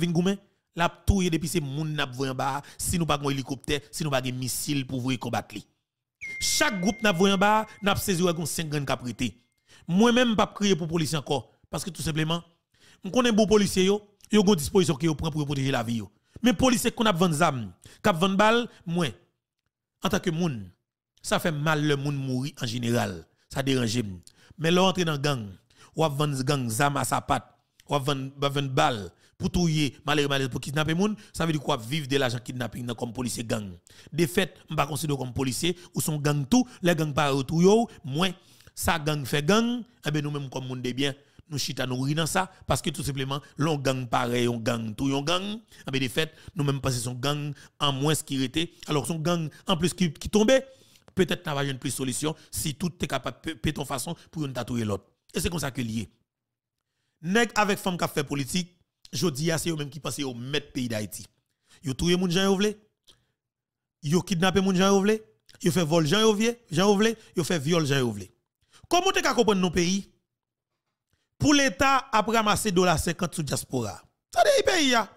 la touye depuis c'est moun n'a en bas, si nous pas un hélicoptère, si nous pas des missile pour vous combattre Chaque groupe n'a en bas, n'a saisi gon 5 grandes caprités. Moi-même pas crier pour police encore parce que tout simplement, on connaît bon policier yo, yo gon disposition qui yo prend pour protéger la vie yo. Mais policier qu'on a vendre zam, k'ap vendre balle, moi en tant que moun, ça fait mal le moun mourir en général, ça dérange Mais l'entrée dans gang, ou vendre gang zam à sa patte, ou vendre balle pour touiller malheureux malheureux pour kidnapper moun ça veut dire quoi vivre de l'argent kidnapping comme policier gang de fait on pas considérer comme policier ou son gang tout les gang pas tout moins ça gang fait gang et eh ben nous même comme monde de bien nous chita nous dans ça parce que tout simplement l'on gang pareil on gang tout yon gang et eh ben de fait nous même passer son gang en moins ce qui était alors son gang en plus qui, qui tombait peut-être n'avait pas une plus solution si tout est capable péton façon pour une tatouer l'autre et c'est comme ça que lié nèg avec femme qui fait politique jodi c'est eux même qui pensent au mettre pays d'Haïti. Yo touye moun gens yo vle. Yo kidnappé moun gens yo vle. Yo fait vol gens yo vle, gens yo vle, yo fait viol gens yo vle. Comment te ka comprendre nos pays Pour l'État a ramassé dollars 50 sous diaspora. Ça des pays ya.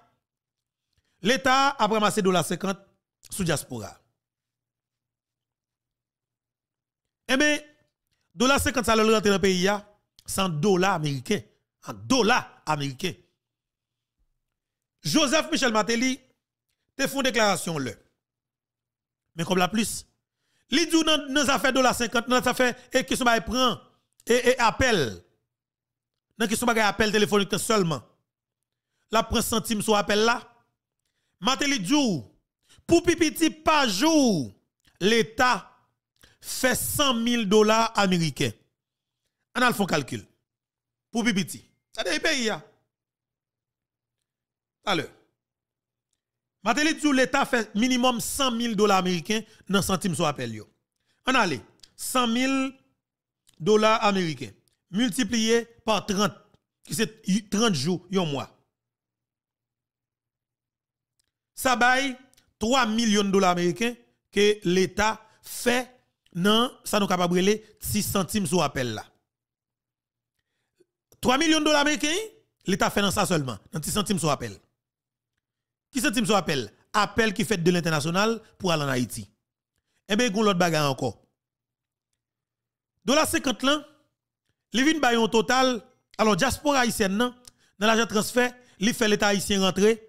L'État a ramassé dollars 50 sous diaspora. Eh bien, dollars 50 ça le rentre dans le pays ya un dollars américain. en dollars américains. Joseph Michel Matéli te font déclaration le Mais comme la plus, les dit dans fait affaires dollar 50, dans fait et qui sont prend et, et appel. Dans qui sont appel téléphonique seulement. La prend centime sur appel là. Matéli dit pour pipiti par jour, l'État fait 100 000 dollars américains. On a le calcul. Pour pipiti. Ça des pays, alors, l'État fait minimum 100 000 dollars américains dans centimes sur appel. On allez, 100 000 dollars américains multiplié par 30, qui c'est 30 jours, un mois. Ça baille 3 millions de dollars américains que l'État fait dans, ça nous capable de 6 centimes sur appel là. 3 millions de dollars américains, l'État fait dans ça seulement, dans 6 centimes sur appel. Qui se ce appel Appel qui fait de l'international pour aller en Haïti. Eh bien, il y a l'autre bagarre encore. Dollar 50 là, les vins baillent au total. Alors, diaspora haïtienne, dans l'argent transfert, il fait l'État haïtien rentrer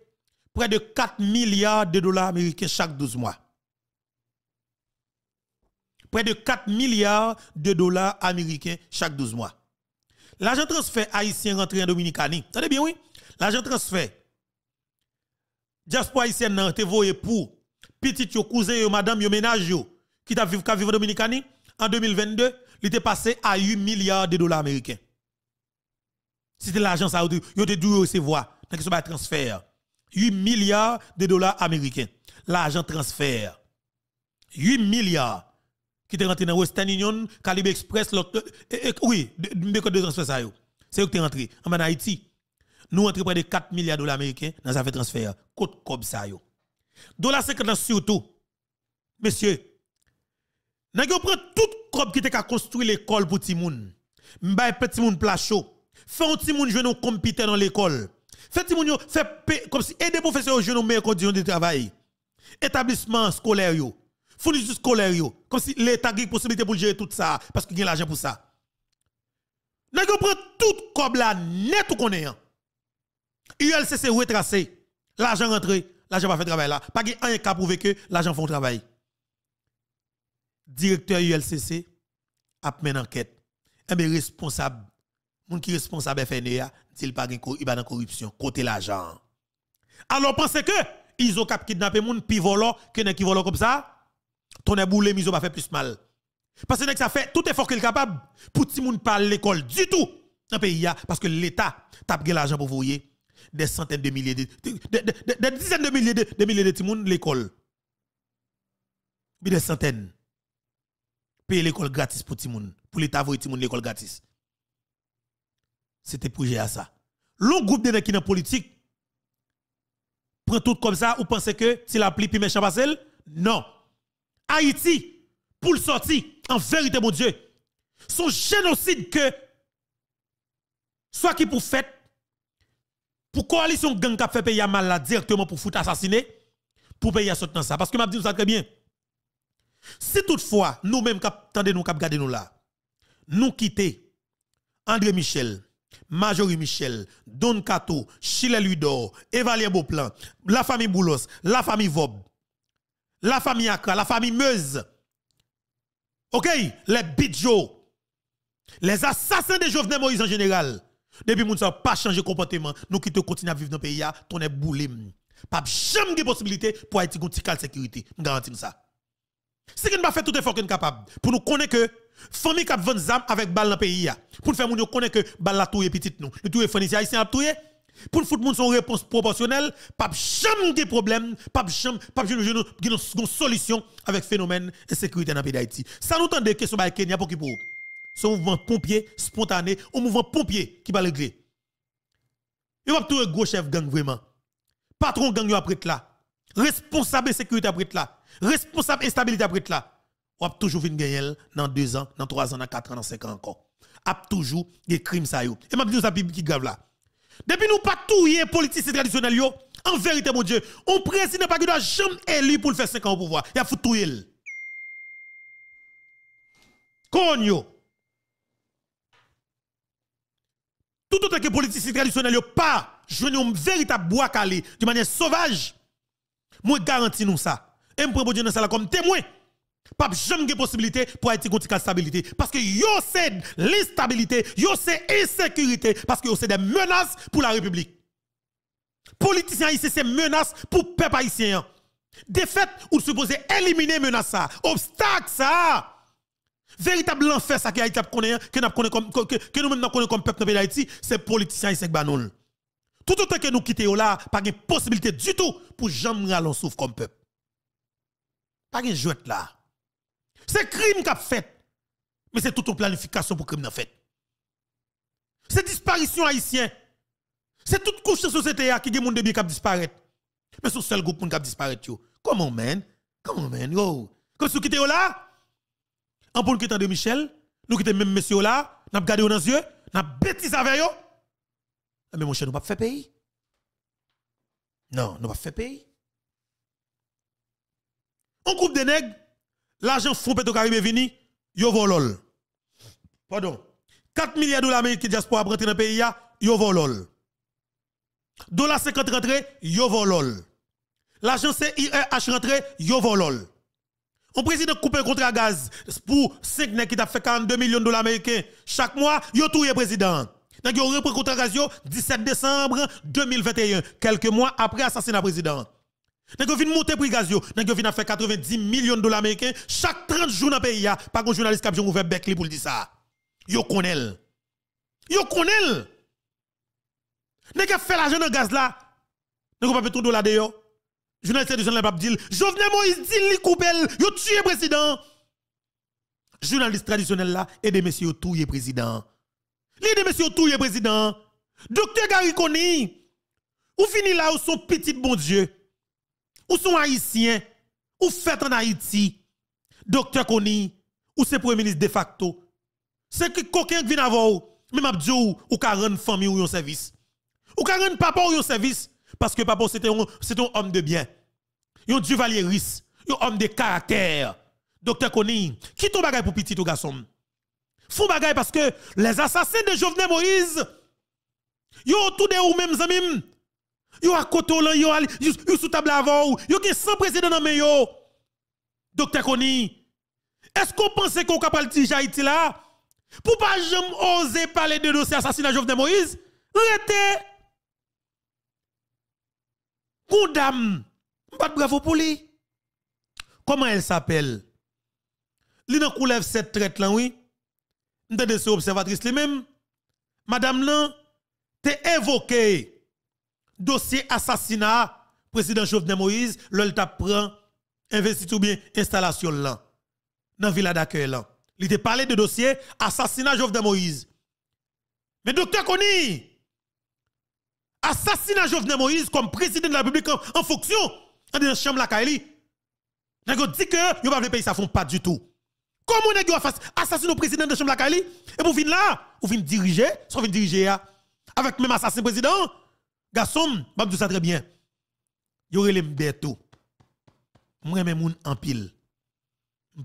près de 4 milliards de dollars américains chaque 12 mois. Près de 4 milliards de dollars américains chaque 12 mois. L'argent transfert haïtien rentré en Dominicanie, ça bien oui? L'argent transfert diaspora haïtienne nan te voye pour petit yo cousin yo madame yo ménage yo qui t'a vivre ka vivre dominicani en 2022, il était passé à 8 milliards de dollars américains. C'était l'argent ça yo te dû recevoir dans ce transfert. 8 milliards de dollars américains. L'argent transfert. 8 milliards qui te rentré dans Western Union, Calibre Express, l'autre, euh, euh, oui, deux transferts ça yo. C'est que t'es rentré. En Haïti, nous entrons près de 4 milliards de dollars américains dans affaires transfert. Côte comme ça yo. Dollar 50 surtout. Monsieur, nous pris tout cob qui a construit l'école pour Timoun. M'bay petit monde plat chaud. Fais un petit moun jeune compétent dans l'école. fait petit moun fait comme si aider professeur jeune meilleures conditions de travail. Établissement scolaire yo. Fournisseur scolaire yo. Comme si l'état a possibilité pour gérer tout ça parce qu'il y a l'argent pour ça. Nous prenne tout cob la net ou connaissant. ULCC retracé, l'argent rentré, l'argent pas fait travail là. Pas un cas prouvé que l'argent font travail. Directeur ULCC a mené enquête. Il eh bien, responsable, moun qui responsable FNEA, dit pas de corruption, côté l'argent. Alors, pensez que, ils ont cap kidnappé moun, puis volant, que ne qui comme ça, ton éboulé, miso pas fait plus mal. Parce que ça fait tout effort qu'il est capable pour ti moun pas l'école du tout dans le pays, parce que l'État tape l'argent pour vous des centaines de milliers, de, des dizaines de milliers de, de milliers de timoun l'école. Mais des centaines. Payer l'école gratis pour timoun. Pour l'État voyer timoun l'école gratis. C'était pour à ça. Long groupe de qui dans politique, prend tout comme ça, ou pensez que c'est la pli puis méchant Non. Haïti, pour le sortir, en vérité, mon Dieu, son génocide que, soit qui pour fête pour coalition gang qui fait payer mal là directement pour foutre assassiner, pour payer à dans ça. Parce que m'a dit ça très bien. Si toutefois, nous-mêmes, attendez nous, cap nous là, nous quitter André Michel, Majorie Michel, Don Kato, Chile Ludo, Évalier Beauplan, la famille Boulos, la famille Vob, la famille Akra, la famille Meuse. OK? Les Bidjo, les assassins de Jovenel Moïse en général. Depuis que nous pas changé comportement, nous qui continuons à vivre dans le pays, nous est n'y Pas jamais de possibilité pour Haïti une petite sécurité. Je garantis ça. qui nous pas fait tout effort que nous capable pour nous connaître que famille qui 20 ans avec balle dans le pays, pour nous faire nous connaître que balle la sont petite nous, le touye fournisseur ici à touye, pour nous foutre moun son réponse proportionnelle, pas jamais de problème, pas jamais, pas jamais de solution avec le phénomène de sécurité dans le pays d'Haïti. Ça nous tend des questions sur bah, Kenya pour qui pour son mouvement pompier spontané, un mouvement pompier qui va régler. Il toujours un gros chef gang vraiment. Patron gang après là. Responsable sécurité après là. Responsable instabilité après là. On a toujours une gagner dans deux ans, dans trois ans, dans quatre ans, dans cinq ans encore. A toujours des crimes ça yo. Et m'a dit Bible qui grave là. Depuis nous pas tout les politiciens traditionnels yo, en vérité mon Dieu, on président pas doit jamais élu pour le faire cinq ans au pouvoir. Il a foutu tout Konyo. tout autant que politiciens traditionnels n'ont pas joué un véritable bois calé de manière sauvage, moi garantis nous ça. Et je prends dans ça comme témoin. Pas jamais de possibilité pour être contre la stabilité. Parce que yo c'est l'instabilité, yo c'est l'insécurité, parce que yo c'est des menaces pour la République. Politiciens ici, c'est menaces pour le peuple haïtien. Défaite ou supposé éliminer menace ça, obstacle ça. Véritable l'enfer ça qui Haïti connaît, que nous comme que nous même comme peuple de d'Haïti, c'est politiciens et banol. Tout autant que nous quittons là, pas de possibilité du tout pour jamais allons souffre comme peuple. Pas de jouet là. C'est crime qu'a fait. Mais c'est toute une planification pour crime en fait. C'est disparition haïtienne. C'est toute couche de société qui a monde qui disparaît. Mais c'est le seul groupe qui disparu. Comment, man? Comment, man? Yo? Comme si vous quittez là? en qui t'a de Michel, nous qui même monsieur là, n'a gardé les yeux, n'a bêtise avec eux. Ah, mais mon cher, nous pas faire pays. Non, nous pas faire pays. En groupe de nègres, l'argent fond peut caraïbe est venu, yo volol. Pardon. 4 milliards de dollars américains diaspora pour rentrer dans le pays, yo volol. Dollar 50 rentré, yo volol. L'agence CIEH rentré, yo volol. Un président coupé un contrat gaz pour 5 nègres qui t'a fait 42 millions de dollars américains chaque mois, yo tout le président. Donc yo reprend contrat gaz 17 décembre 2021, quelques mois après assassinat président. Donc yo vinn monter prix gaz yo, donc yo 90 millions de dollars américains chaque 30 jours dans pays Pas un journaliste qui a ouvert Beckley pour dire ça. Yo le Yo connaît. Nèg fait l'argent de gaz là. Nèg pas mettre tout dollars de Journaliste traditionnel Jean venais dit, Jovenel Moïse dit, il coupel, il a tué président. Journaliste traditionnel là, et eh des messieurs touye président. Les des messieurs touye président. Docteur Gariconi, ou fini là ou son petit bon Dieu, ou son haïtien, ou fait en Haïti. Docteur Koni, ou c'est premier ministre de facto. C'est que quelqu'un vient avant ou, même abdou ou 40 famille ou yon service. Ou 40 papa ou yon service parce que papa c'était un, homme de bien. Un duvalier riche, un homme de caractère. Docteur Koni, qui ton bagage pour petit tout garçon? Fou bagage parce que les assassins de Jovenel Moïse, yon tout de ou même zamim, yo à Koto, yo, yon sous table avant, yon qui sans président dans yo. Docteur Kony, est-ce qu'on pense qu'on capable de Haïti là? Pour pas jamais oser parler de dossier assassinat Jovenel Moïse? Arrêtez! Coup dame pas bravo Comment elle s'appelle? Li nan cette traite là, oui. de se observatrice même. Madame là, te évoqué dossier assassinat président Jovenel Moïse, l'ol tap prend ou bien installation là. Dans villa d'accueil là. Il te parlé de dossier assassinat Jovenel Moïse. Mais docteur Koni, Assassinat Jovenel Moïse comme président de la République en, fonction en la chambre la Kaili. Nèg dit que les pas le pays ne font pas du tout. Comment nèg face assassiner le président de la chambre la et pour venir là, ou venir diriger, sans venir diriger avec même assassin président. Garçon, vous dis ça très bien. Yo bêtes tout. Moi même moun en pile.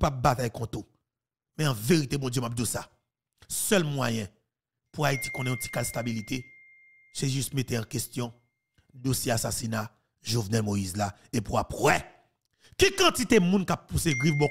pas bataille contre Mais en vérité mon Dieu vous ça. Seul moyen pour Haïti qu'on ait cas de stabilité, c'est juste mettre en question dossier assassinat Jovenel Moïse là et pour après quelle quantité de monde qui a poussé griffe bon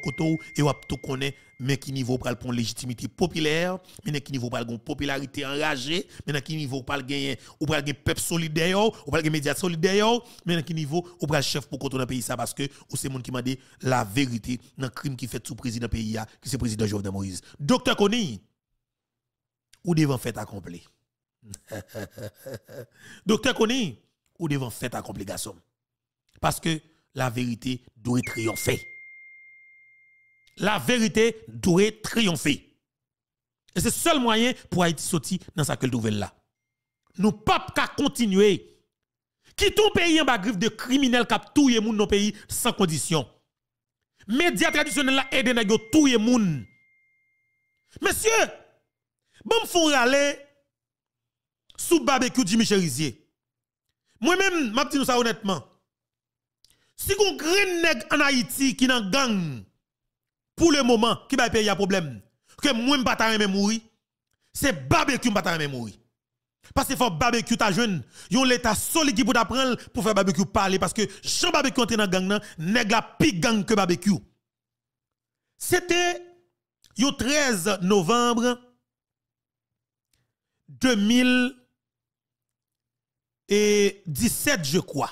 et a tout connaît mais qui niveau pral pour légitimité populaire mais qui niveau pral la popularité enragée mais qui niveau pral gagner ou pral gagner peuple solidaire ou pral gagner médias solidaire mais qui niveau ou pral chef pour côté le pays ça parce que c'est c'est monde qui m'a dit la vérité dans crime qui fait sous président pays qui c'est président Jovenel Moïse docteur Koni ou devant faire accompli [LAUGHS] Docteur Koni, ou devant faire ta complication. Parce que la vérité doit triompher. La vérité doit triompher. Et c'est le seul moyen pour Haïti sortir dans sa nouvelle là. Nous pas qu'à continuer. Qui tout pays en bas de criminels qui tout le monde dans pays sans condition. Médias traditionnels là aident tout le monde. Monsieur, bon font aller sous barbecue du Michel Rizier. Moi-même, je dis ça honnêtement. Si on grand nèg en Haïti qui n'en gang pour le moment qui va payer un problème, que moi je pas même mourir, c'est barbecue pas même mourir. Parce que faut barbecue ta jeune, yon l'état solide qui peut apprendre pour faire barbecue parler parce que chaque barbecue entre dans gang nan, nèg la plus gang que barbecue. C'était le 13 novembre 2000 et 17, je crois.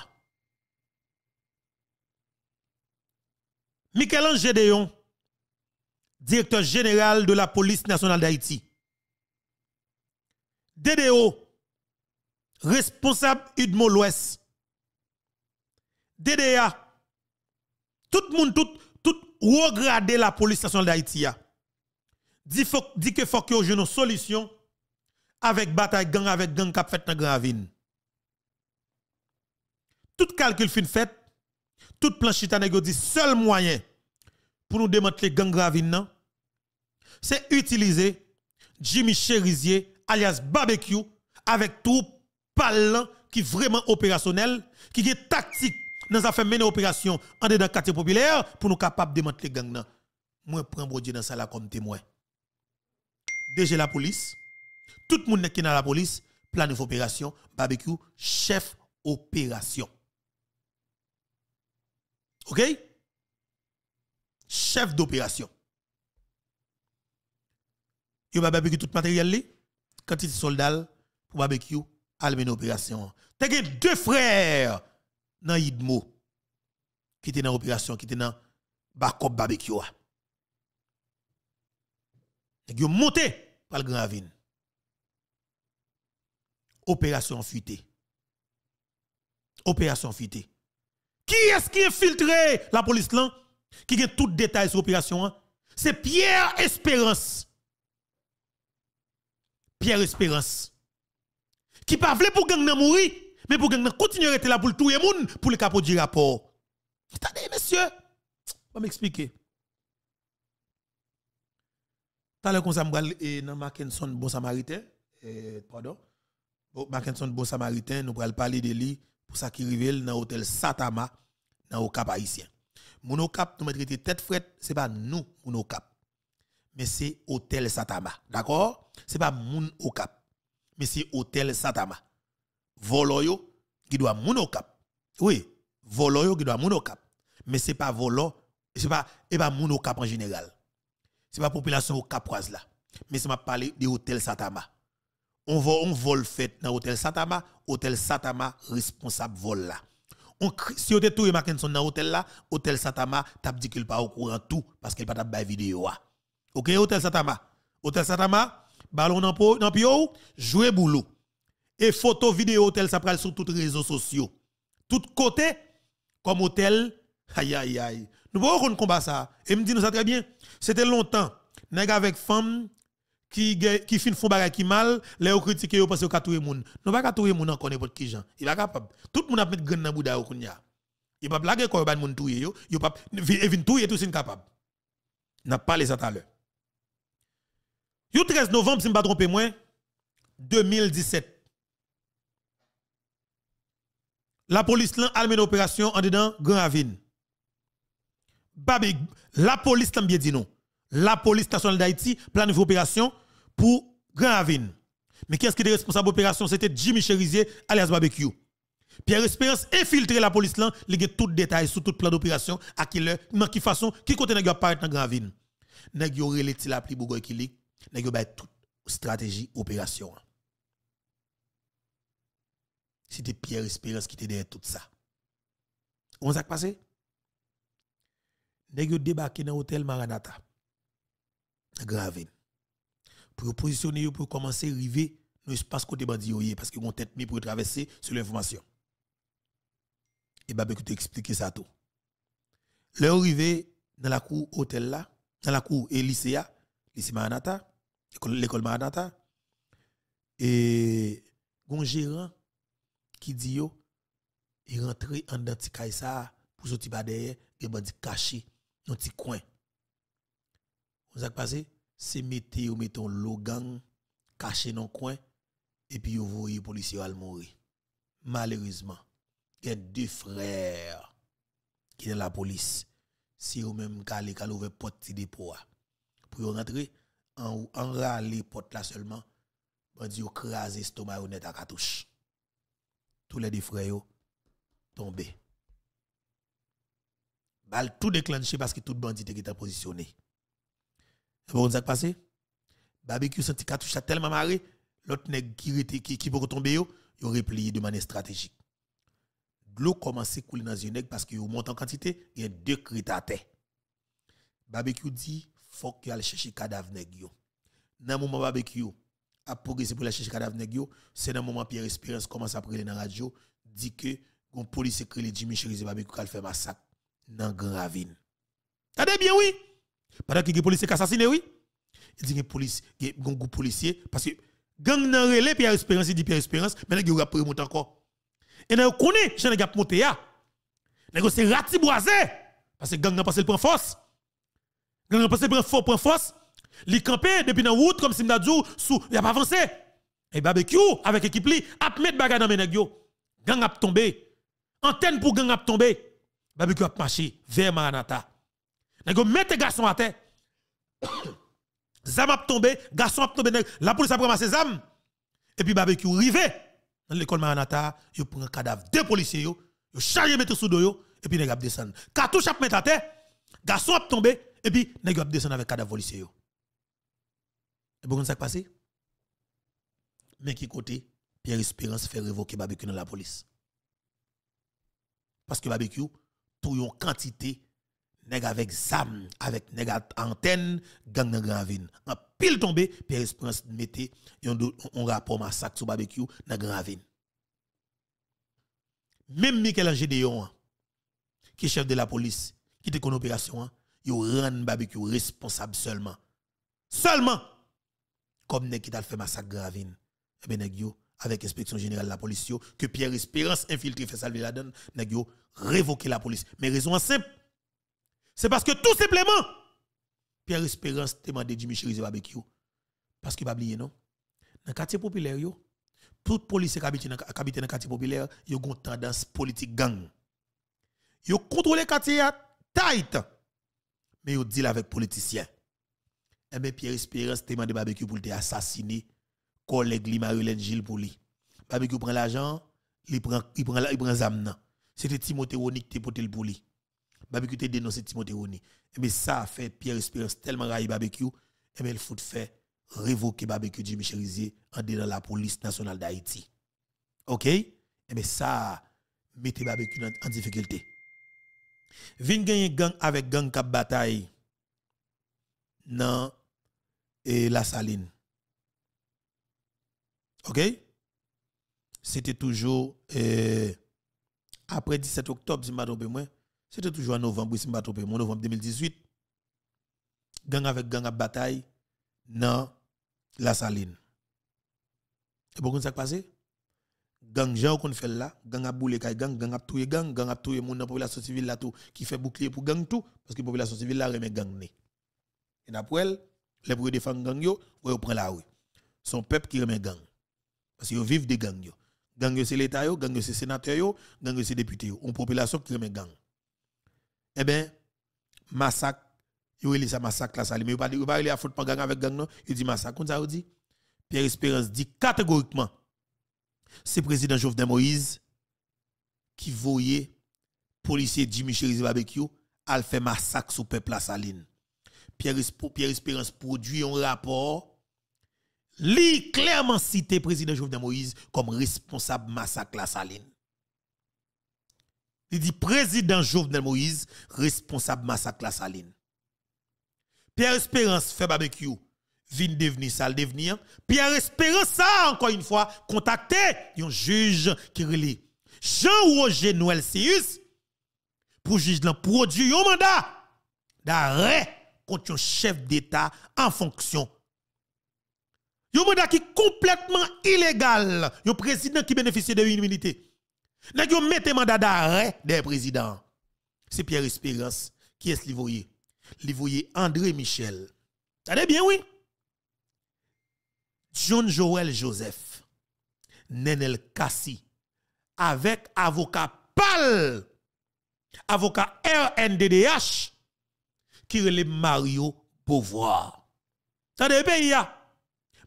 Michel-Ange Gédéon, directeur général de la police nationale d'Haïti. DDO, responsable Udmo l'Ouest. DDA, tout le monde, tout, tout regarder la police nationale d'Haïti. Dit que faut qu'il y ait une solution avec bataille gang, avec gang qui a fait dans Gravine tout calcul fin fait, tout plan chita dit seul moyen pour nous démanteler gang ravine c'est utiliser Jimmy Cherizier alias barbecue avec tout parlant qui vraiment opérationnel, qui est tactique dans affaire mener opération en dedans quartier populaire pour nous capables de démanteler gang là. Moi prends Dieu dans ça comme témoin. Déjà la police, tout le monde qui est dans la police, plan opération, barbecue, chef opération. OK Chef d'opération. Yo barbecue tout matériel li, quantité soldat, pour barbecue à Vous T'as deux frères dans Idmo qui étaient dans l'opération, qui étaient dans de barbecue. Vous avez monté par le Grand avion. Opération fuitée. Opération fuitée. Qui est-ce qui infiltré la police là? Qui a tout détail sur l'opération? Hein? C'est Pierre Espérance. Pierre Espérance. Qui pas voulu pour gang mourir, mais pour gang continuer à être là pour tout le monde pour le capot du rapport. Attendez, messieurs. vais m'expliquer. T'as qu'on conseil et dans Mackinson bon samaritain, eh, pardon. Mackinson bon samaritain, nous allons parler de lui pour ça qui arrive dans l'hôtel Satama, dans le Cap haïtien. Mon nous mettons tête frette, ce n'est pas nous, mon Cap. Mais c'est l'hôtel Satama. D'accord Ce n'est pas mon Cap. Mais c'est l'hôtel Satama. Voloyo qui doit mon Cap. Oui, voloyo qui doit mon Cap. Mais ce n'est pas volo, ce n'est pas, pas mon Cap en général. Ce n'est pas la population au Capoise là. Mais c'est m'a parlé de hôtel Satama. On va un vol fait dans l'hôtel Satama, hôtel Satama responsable vol là. On si avez tout Mackinson dans hôtel là, hôtel Satama t'a dit qu'il pas au courant tout parce qu'il pas de vidéo OK hôtel Satama. Hôtel Satama ballon dans le pio, jouer boulot. Et photo vidéo hôtel ça prend sur toutes les réseaux sociaux. Tout côté comme hôtel aïe aïe aïe. Nous pouvons combat ça et me dit nous ça très bien. C'était longtemps nèg avec femme qui qui fin font bagarre qui mal les ont critiqué parce que tout moun non pas ka le moun encore n'importe qui gens il pas capable tout moun a mettre grand dans bouda au kounya il pas blague quoi ban moun touyer yo yo pas e vin touyer tout sin capable n'a pas ça tout yo 13 novembre si me pas tromper 2017 la police lan almen une opération en dedans Grand Ravine. Babig, la police lan bien dit non la police nationale d'Haïti planifie opération pour Grand Avine. Mais est ce qui est responsable de l'opération C'était Jimmy Cherizier, alias Barbecue. Pierre Espérance infiltré la police là, il a tout détail sur tout plan d'opération, à qui l'heure, dans qui façon, qui côté n'a pas dans Grand Avine. N'a relé la plus bougoy qui a n'a toute stratégie opération. C'était Pierre Espérance qui était derrière tout ça. On s'est passé? N'a débarqué dans l'hôtel Maranata grave. Pour positionner, pour commencer à arriver dans l'espace côté bandit, parce qu'ils ont tête mis pour traverser sur l'information. Et bien, écoute expliquer ça tout. Leur arrivé dans la cour hôtel là, dans la cour et lycée, lycée l'école Maranata, et un gérant qui dit yo, il rentre en dans petit pour sortir par derrière, il dit caché dans petit coin. Ça passé C'est mettre ou mettons Logan caché dans le coin et puis vous voyez les policiers mourir. Malheureusement, il y a deux frères qui sont dans la police. Si vous même calé calé ouvert porte dépôt hein. pour rentrer en en les porte là seulement vous avez craser estomac net à cartouche. Tous les deux frères tombés. Bal tout déclenché parce que tout bandit était positionné. Vous s'est passé Barbecue senti cartouche tellement marré, l'autre nèg qui qui qui peut tomber yo, a replié de manière stratégique. L'eau commence à couler dans une nèg parce que yo monte en quantité, il y a deux critères à Barbecue dit faut qu'il aille chercher cadavre nèg yo. Dans moment barbecue a progressé pour aller chercher cadavre nèg yo, c'est dans moment Pierre Espérance commence à parler dans la radio, dit que gon police crée les Jimmy Cherise barbecue qu'elle fait massacre dans Grand Ravine. T'as bien oui? Pendant que les policiers assassinent oui. Il dit que police, un groupe policier, parce que gang n'a relé Pierre Espérance, il dit Pierre Espérance, mais il gars aura monter encore. Et nous connaissons, j'en ai monté là. Nous c'est ratiboisé, parce que gang n'a pas le point force. Gang n'a pas le point force. ont campé depuis la route comme si m'a dit sous il a pas avancé. Et barbecue avec l'équipe li a mettre bagarre dans les Les Gang a tombé. Antenne pour gang a tombé. Barbecue a marché vers Maranata. Mettez mette garçon à terre. Zam a tombé, garçon a tombé, la police a pris ses zam. Et puis barbecue rivé dans l'école Maranatha, yo prend cadavre de policiers yo, yo chargé mettre sous dos et puis nèg descend. descendre. Cartouche a mettre à terre, garçon a tombé et puis ils descend avec cadavre policier yo. Et qui ça passé Mais qui côté Pierre Espérance fait révoquer barbecue dans la police. Parce que barbecue tout une quantité avec zam, avec nèg antenne, gang nan grand En pile tombé, Pierre Espérance mettait un rapport massacre sur barbecue dans grand Même Michel-Ange hein, qui est chef de la police, qui était en opération, il hein, rend barbecue responsable seulement. Seulement! Comme il qui t'a fait massacre grand Eh ben, avec l'inspection générale de la police, que Pierre Espérance infiltré fait salver la donne, nèg révoquer la police. Mais raison simple, c'est parce que tout simplement, Pierre Espérance demandé Jimmy Cherizier barbecue. Parce qu'il va oublier, non? Dans le quartier populaire, toute police qui habite dans le quartier populaire, y ont une tendance politique gang. Ils contrôlent le quartier tight, mais ils deal avec les politiciens. Et eh bien, Pierre Espérance demandé barbecue pour assassiner collègue Marie-Hélène Gilles pour lui. Barbecue prend l'argent, il prend il prend il prend C'était Timothée Ronique qui pour lui barbecue t'a dénoncé Timothée Roni. Et eh bien ça a fait Pierre Espérance tellement raï barbecue, et eh bien il faut faire révoquer barbecue Jimmy Cherizier en dedans la police nationale d'Haïti. OK Et eh bien ça mettez barbecue en, en difficulté. Vin gagner gang avec gang cap bataille dans et la saline. OK C'était toujours après 17 octobre, si je c'était toujours en novembre, si je ne novembre 2018. Gang avec gang à bataille dans la saline. Et pourquoi ça passé? Gang gens qu'on fait là, gang à boule, gang, gang a toué gang, gang a mon population civile là tout qui fait bouclier pour gang tout parce que la population civile là remet gang Et après elle, les pour défendre gang yo, ou prend la rue. Son peuple qui remet gang. Parce qu'ils vivent des gangs yo. Gang yo c'est l'état yo, gang yo c'est sénateur yo, gang yo c'est député yo. Une population qui remet gang eh bien, massacre, e il y ça massacre la saline. Mais il ne pas aller faute pas gang avec gang, non. Il dit massacre. Comme ça, il dit. Pierre Espérance dit catégoriquement, c'est président Jovenel Moïse qui voyait policier Jimmy Cherizi Barbecue à faire massacre sur le peuple la Saline. Pierre, Espérance produit un rapport lit clairement cité président Jovenel Moïse comme responsable massacre la saline. Il dit président Jovenel Moïse, responsable massacre la saline. Pierre Espérance fait barbecue, vin devenir sale devenir. Pierre Espérance ça encore une fois contacté un juge qui relie Jean-Roger Noël Sius pour juge le produit un mandat d'arrêt contre un chef d'État en fonction. Un mandat qui est complètement illégal, un président qui bénéficie de l'immunité. Nèg mettez mette mandat d'arrêt des présidents. C'est Pierre Espérance qui est-ce Livoyé André Michel. Tade bien oui. John Joel Joseph. Nenel Kassi avec avocat PAL avocat RNDDH qui le Mario Beauvoir. bien oui?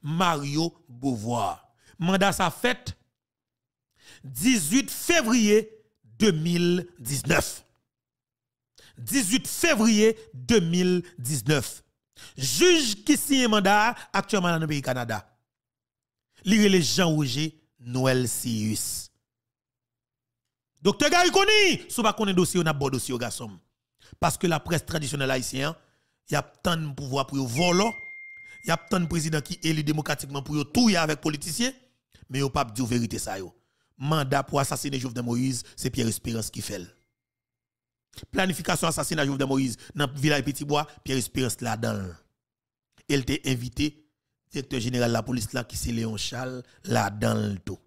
Mario Beauvoir. Mandat sa fête 18 février 2019. 18 février 2019. Juge qui signe mandat actuellement dans le pays Canada. Lire les Jean-Roger Noël Sius. Docteur Gary Koni, si vous dossier, on a bon dossier, Parce que la presse traditionnelle haïtienne, il y a tant de pouvoir pour voler, il y a tant de présidents qui élu démocratiquement pour tout avec les politiciens, mais il n'y a pas de vérité ça mandat pour assassiner Jovenel Moïse, c'est Pierre Espérance qui fait. Planification assassinat Jovenel Moïse dans le village Petit-Bois, Pierre Espérance là-dedans. Elle était invité, directeur général de la police là, qui c'est Léon Charles, là-dedans le tout.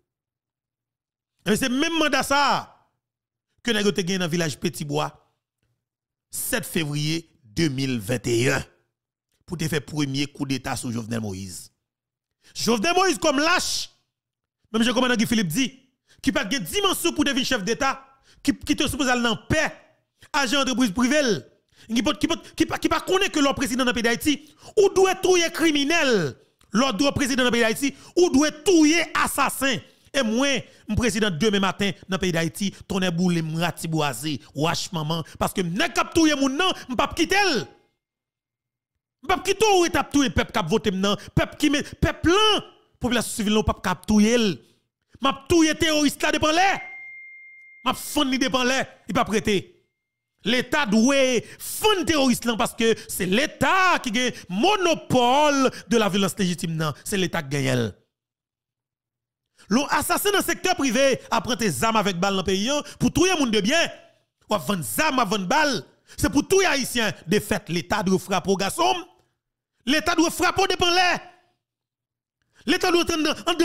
Eh c'est même mandat ça que nous avons dans le village Petit-Bois, 7 février 2021, pour te faire premier coup d'État sur Jovenel Moïse. Jovenel Moïse comme lâche, même je comme Philippe dit, qui pas de dimension pour devenir chef d'État, qui, te suppose aller en paix, agent d'entreprise privée, qui pas qui pa qui pa connaît que le président dans pays d'Haïti, ou doit tuer criminel, l'autre président dans pays d'Haïti, ou doit tuer assassin. Et moi, mon président demain matin dans pays d'Haïti, ton boule m'rati ou wash maman parce que m'nè kap touyer moun nan, M'pap quitter. M'pa quitter ou etap touyer peuple cap voter m'nan, peuple qui peuple population civile non pas cap touyer m'a touye terroriste là devant l'air. M'a fonni devant l'air, il pas prêté. L'État doit des terroriste parce que c'est l'État qui a monopole de la violence légitime. C'est l'État qui gagne. L'on assassin dans le secteur privé après des armes avec balles dans le pays hein, pour tout le monde de bien. Ou vendre des armes, vendre balles. C'est pour tout les haïtien. De fait, l'État doit frapper au garçons. L'État doit frapper aux dépendants. L'État doit en train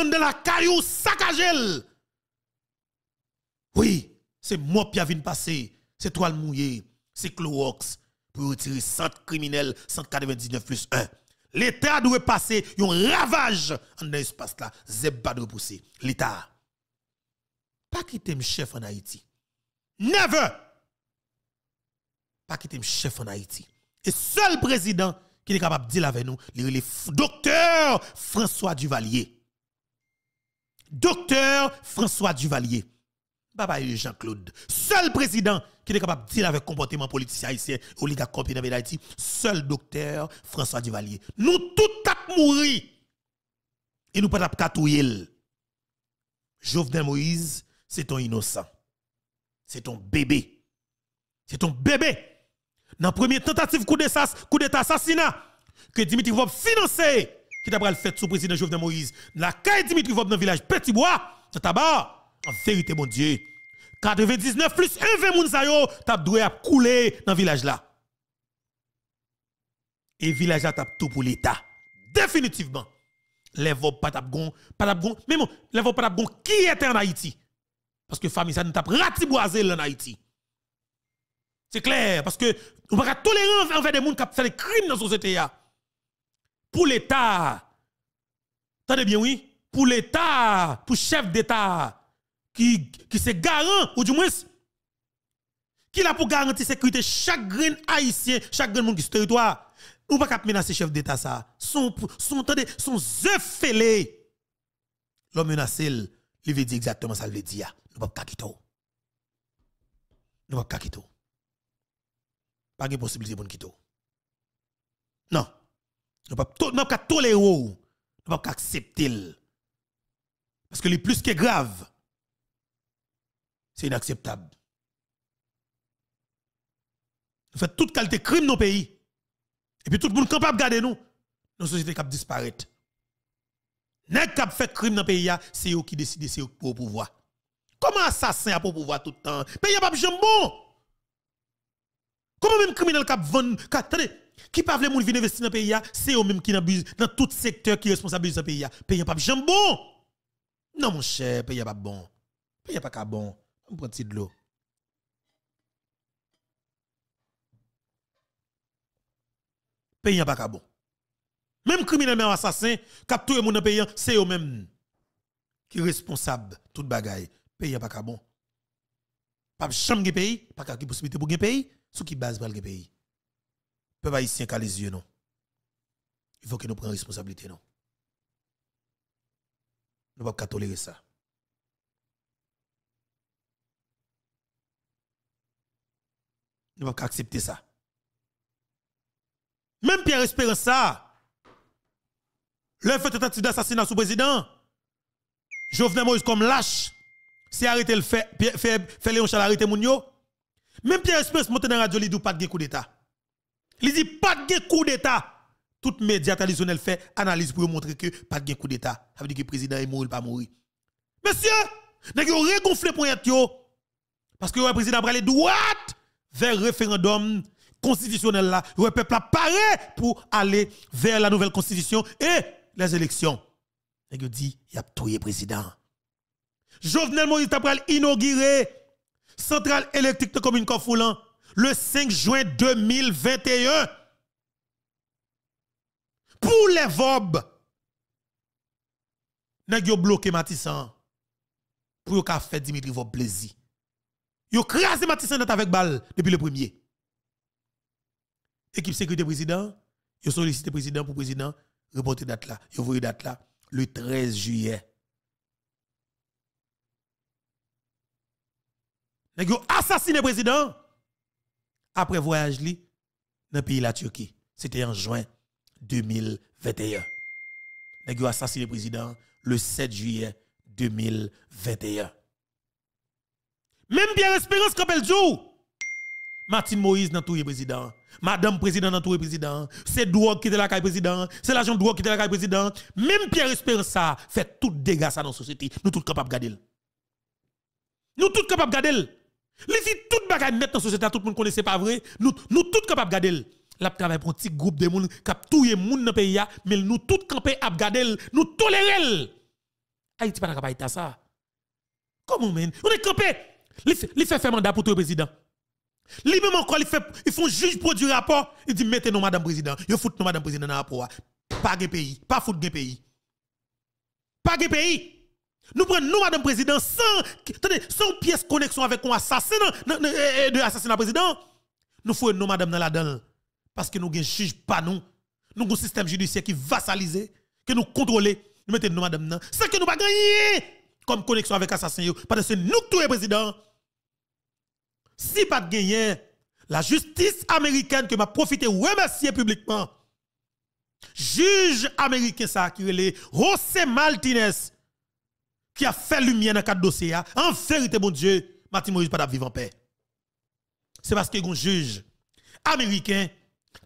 de la caillou saccagel. Oui, c'est moi qui a vu passer, c'est toile mouillée, c'est Clorox pour retirer 100 criminels 199 plus 1. L'État doit passer un ravage en espace là, Zebba pas de pousser. L'État pas quitter un chef en Haïti. Never pas quitter un chef en Haïti. Et seul président qui est capable de dire avec nous, le docteur François Duvalier. Docteur François Duvalier. Papa Jean-Claude, seul président qui est capable de dire avec comportement politique haïtien, oligarque dans d'Haïti, seul docteur François Duvalier. Nous tout tap mourir et nous pas tous Jovenel Moïse, c'est ton innocent. C'est ton bébé. C'est ton bébé dans la première tentative coup d'état coup assassinat, que Dimitri Vob financé, qui a le fait sous président Jovenel Moïse, la Dimitri dans le village Petit Bois, en vérité, mon Dieu. 99 plus 1,20 20 moun sa yo, couler dans village là. Et village là tap tout pour l'état. Définitivement. Les vop pas tap pas tap gon, mais bon, les Vob pas tap qui était en Haïti. Parce que famille ça nous tap ratiboisé en Haïti. C'est clair, parce que on va tolérer envers des gens qui fait des crimes dans la société. Hein. Pour l'État, attendez bien, oui, pour l'État, pour chef d'État, qui, qui se garant, ou du moins, qui là pour garantir la sécurité chaque grain haïtien, chaque grain monde qui sur territoire. pouvons pas menacer le chef d'État ça. Son, son, son œuf fêlé. L'homme menacé, il veut dire exactement ça, il veut dire. Nous ne pouvons pas quitter. Nous ne pouvons pas quitter pas de possibilité pour nous quitter. Non. Nous ne pouvons pas tolérer, nous ne pouvons pas accepter. Parce que le plus est grave, c'est inacceptable. Nous faisons toute qualité de crime dans le pays. Et puis tout le monde est capable de garder nous. Nos sociétés qui disparaître. Les qui fait crime dans le pays, c'est eux qui décident, c'est eux pour pouvoir. Comment assassin a pour pouvoir tout le temps? Pays a pas jambon! Comment même criminel qui vend, attendez, qui pas qui venir investir dans le pays, c'est eux mêmes qui abusent dans tout secteur qui responsable de ce pays. Pays pas jambon. Non mon cher, pays pas bon. Pays pas bon. On prend de l'eau. Pays pas bon. Même criminel même assassin, dans mon pays, c'est eux même qui responsable tout bagaille. Pays pas bon. Pas chambre pays, pas de possibilité pour un pays. Ce qui base le pays Peuple haïtien qui les yeux, non. Il faut que nous prenions responsabilité, non. Nous ne pouvons pas tolérer ça. Nous ne pouvons pas accepter ça. Même Pierre Espérance, ça. Le fait tentative d'assassinat sous président. Jovenel Moïse comme lâche. C'est arrêté le fait, fait, fait Léon Charles arrêter Mounio. Même Pierre Espèce monte dans la radio, il dit pas de coup d'État. Il dit pas de coup d'État. Tout média traditionnel fait analyse pour montrer que pas de coup d'État. Ça veut dire que le président est mort, ou pas mourir. Monsieur, vous avez regonflé pour yo. Parce que le président va aller droite vers le référendum constitutionnel là. Le peuple a paré pour aller vers la nouvelle constitution et les élections. Vous dit, il y a tout le président. Jovenel Moïse a inauguré centrale électrique de commune Kofoulan le 5 juin 2021 pour les VOB. Nèg a bloqué Matissan pour qu'il faire fait Dimitri Vob plaisir. Yo crasé Matissan avec balle depuis le premier. Équipe sécurité président, yo sollicité président pour président reporter date là, yo la date là le 13 juillet Ils ont assassiné le président après voyage dans le pays de la Turquie. C'était en juin 2021. Ils ont assassiné le président le 7 juillet 2021. Même Pierre Espérance le jour. Martin Moïse dans tout le président. Madame président dans tout le président. C'est droit qui était la caille président. C'est l'agent droit qui était la caille président. Même Pierre Espérance ça fait tout dégât à dans la société. Nous tous capables de garder. Nous tous capables de garder. L'Isi tout bagarre net dans la société, tout le monde connaît, pas vrai. Nous, nous tous capables de garder. L'a travail pour un petit groupe de monde qui a le monde dans le pays, mais nous tous capables à garder, nous tolérons Haïti ah, pas capable de ça. Comment men? On est capables. Li fait faire mandat pour tout président. Li même encore, ils font juge pour du rapport. Il dit, mettez nous, madame président. Vous fout nous, madame président, dans le rapport. Pas de pays. Pas fout de pays. Pas de pays. Nous prenons, nous, Madame Président, sans, pièce connexion avec un assassin, euh, euh, de assassinat président. Nous faisons nous, Madame, dans la donne. Parce que nous un juge pas nous. Nous avons un système judiciaire qui vassalisé, que nous contrôler, Nous mettons nous, Madame, dans. Ce que nous ne gagner comme connexion avec assassin. Parce que nous, tous les présidents, si pas la justice américaine que m'a profité remercier publiquement, juge américain ça qui est José Martinez, qui a fait lumière dans ce dossiers. En vérité, mon Dieu, Martin Moïse pas vivre en paix. C'est parce que un juge américain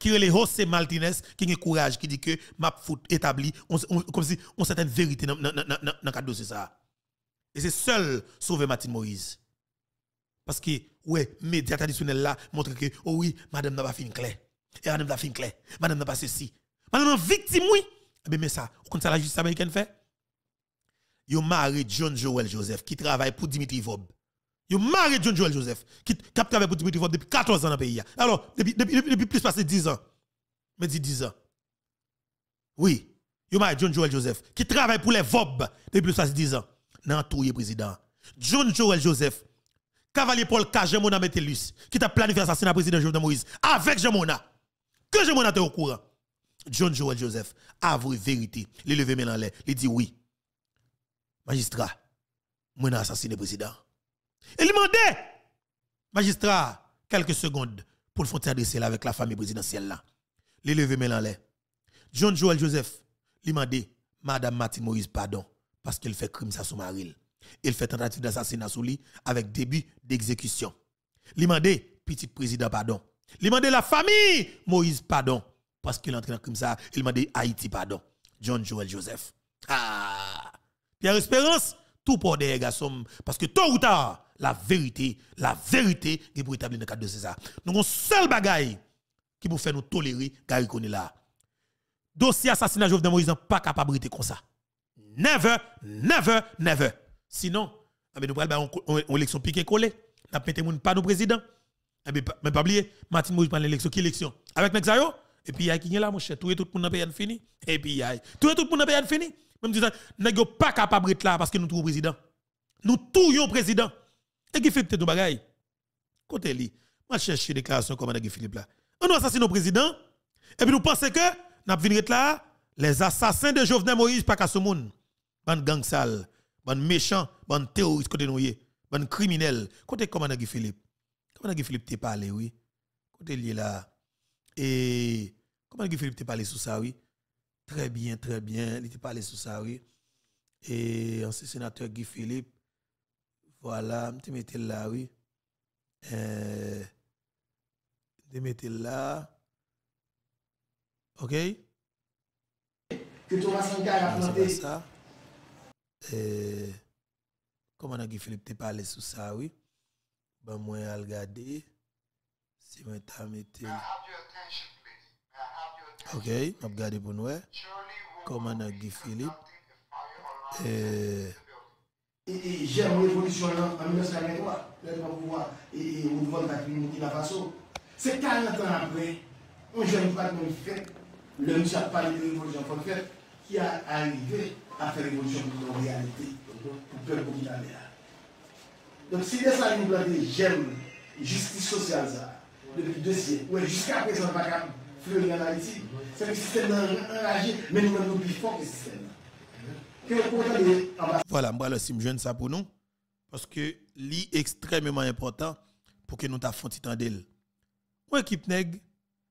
qui est José Martinez qui a courage qui dit que m'a établi comme si on certaine vérité dans le quatre dossiers Et c'est seul sauver Martin Moïse. Parce que ouais, médias traditionnels là montrent que oh oui, madame n'a pas fini clair. Et madame n'a pas fini clair. Madame n'a pas ceci. Madame victime oui. Eh mais ça, vous ça la justice américaine fait yo mari John Joel Joseph qui travaille pour Dimitri Vob. Yo mari John Joel Joseph qui travaille pour Dimitri Vob depuis 14 ans dans le pays. Hein. Alors, depuis, plus de 10 ans. Mais dis 10 ans. Oui, yo marié John Joel Joseph qui travaille pour les Vob depuis plus de 10 ans. Nan tout président. John Joel Joseph, cavalier Paul K. Jemona Metellus, qui t'a planifié l'assassinat président Jovenel Moïse avec Jemona, Que Jemona était au courant. John Joel Joseph avoue vérité, il levé l'air, il dit oui magistrat, moi assassine assassiné le président. Il demandait, magistrat, quelques secondes pour le frontier de avec la famille présidentielle là. L'élevé lever John Joel Joseph, il Madame Martine Moïse, pardon, parce qu'il fait crime ça son Maril. Il fait tentative d'assassinat sous lui avec début d'exécution. Il petit président, pardon. Il la famille Moïse, pardon, parce qu'il le crime ça. Il dit Haïti, pardon. John Joel Joseph. Ah! a Espérance, tout pour des garçons. Parce que tôt ou tard, la vérité, la vérité est pour établir dans le cadre de César. Donc, avons seul bagaille qui pour faire nous tolérer Gary là. Dossier assassinat Jovenel Moïse n'est pas capable de comme ça. Never, never, never. Sinon, eh nous l'élection une élection piqué collé. Nous allons pas nos président. Eh mais pas oublier, Martin Moïse prend l'élection. Qui élection Avec Nexayo Et puis, il y a qui est là, mon cher. Tout tout le monde n'a payé fini. Et puis, tout a... tout le monde n'a payé fini me disais, nous pas capable d'être là parce que nous trouvons président. Nous touillons président. Et qui fait tout être nos Côté lui, je cherche une déclaration comme Philippe là. On nous assassine nos président. Et puis nous pensons que, nous être là, les assassins de Jovenel Moïse, pas qu'à ce monde. Ban gang sale, ban méchant, ban terroriste côté nous ban criminel. Côté comment dit Philippe? Comment Nagui Philippe t'es parlé, oui? Côté est là. Et comment Nagui Philippe t'es parlé sur ça, oui? Trè byen, trè byen. Li te pale sou sa, wè. E ansè senateur Guy Philippe. Wò la, m te mette la, wè. Te mette la. Ok? Kè tou m asen kaj a non, planté. Anse mè sa. Kòman an Guy Philippe te pale sou sa, wè. Ban mwen al gade. Si mwen ta mette. Mwen te mette. Ok, nous regardons pour nous. Comment e. dit Philippe. Et, et j'aime révolution en 1943, le pouvoir et le pouvoir de la la C'est 40 ans après, on jeune pas de fait le monsieur a parlé de l'évolution, qui a arrivé à faire révolution pour la réalité, pour le peuple burkinabé. Donc si ça, ça nous dit j'aime justice sociale ça, depuis deux siècles, ouais, jusqu'à présent, pas fleurir en Haïti. C'est le système enragé, mais nous avons plus fort que le système. Voilà, moi, le sim jeune ça pour nous, parce que c'est extrêmement important pour que nous t'affrontions d'elle. Moi, équipe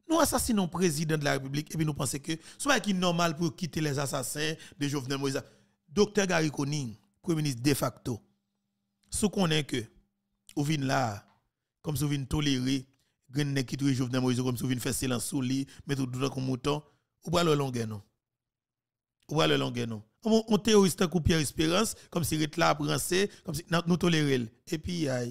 nous assassinons le président de la République et puis nous pensons que ce n'est pas normal pour quitter les assassins de Jovenel Moïse. Docteur Gary Conning, Premier ministre de facto, ce qu'on est que, ou vient là, comme si vous venez tolérer Grennek qui trouve Jovenel Moïse comme vous silence sous lui, tout comme mouton. Ou pas le longue non. Ou pas le non. On théoriste coup Pierre Espérance, comme si est là français, comme si nous tolérer. Et puis, a...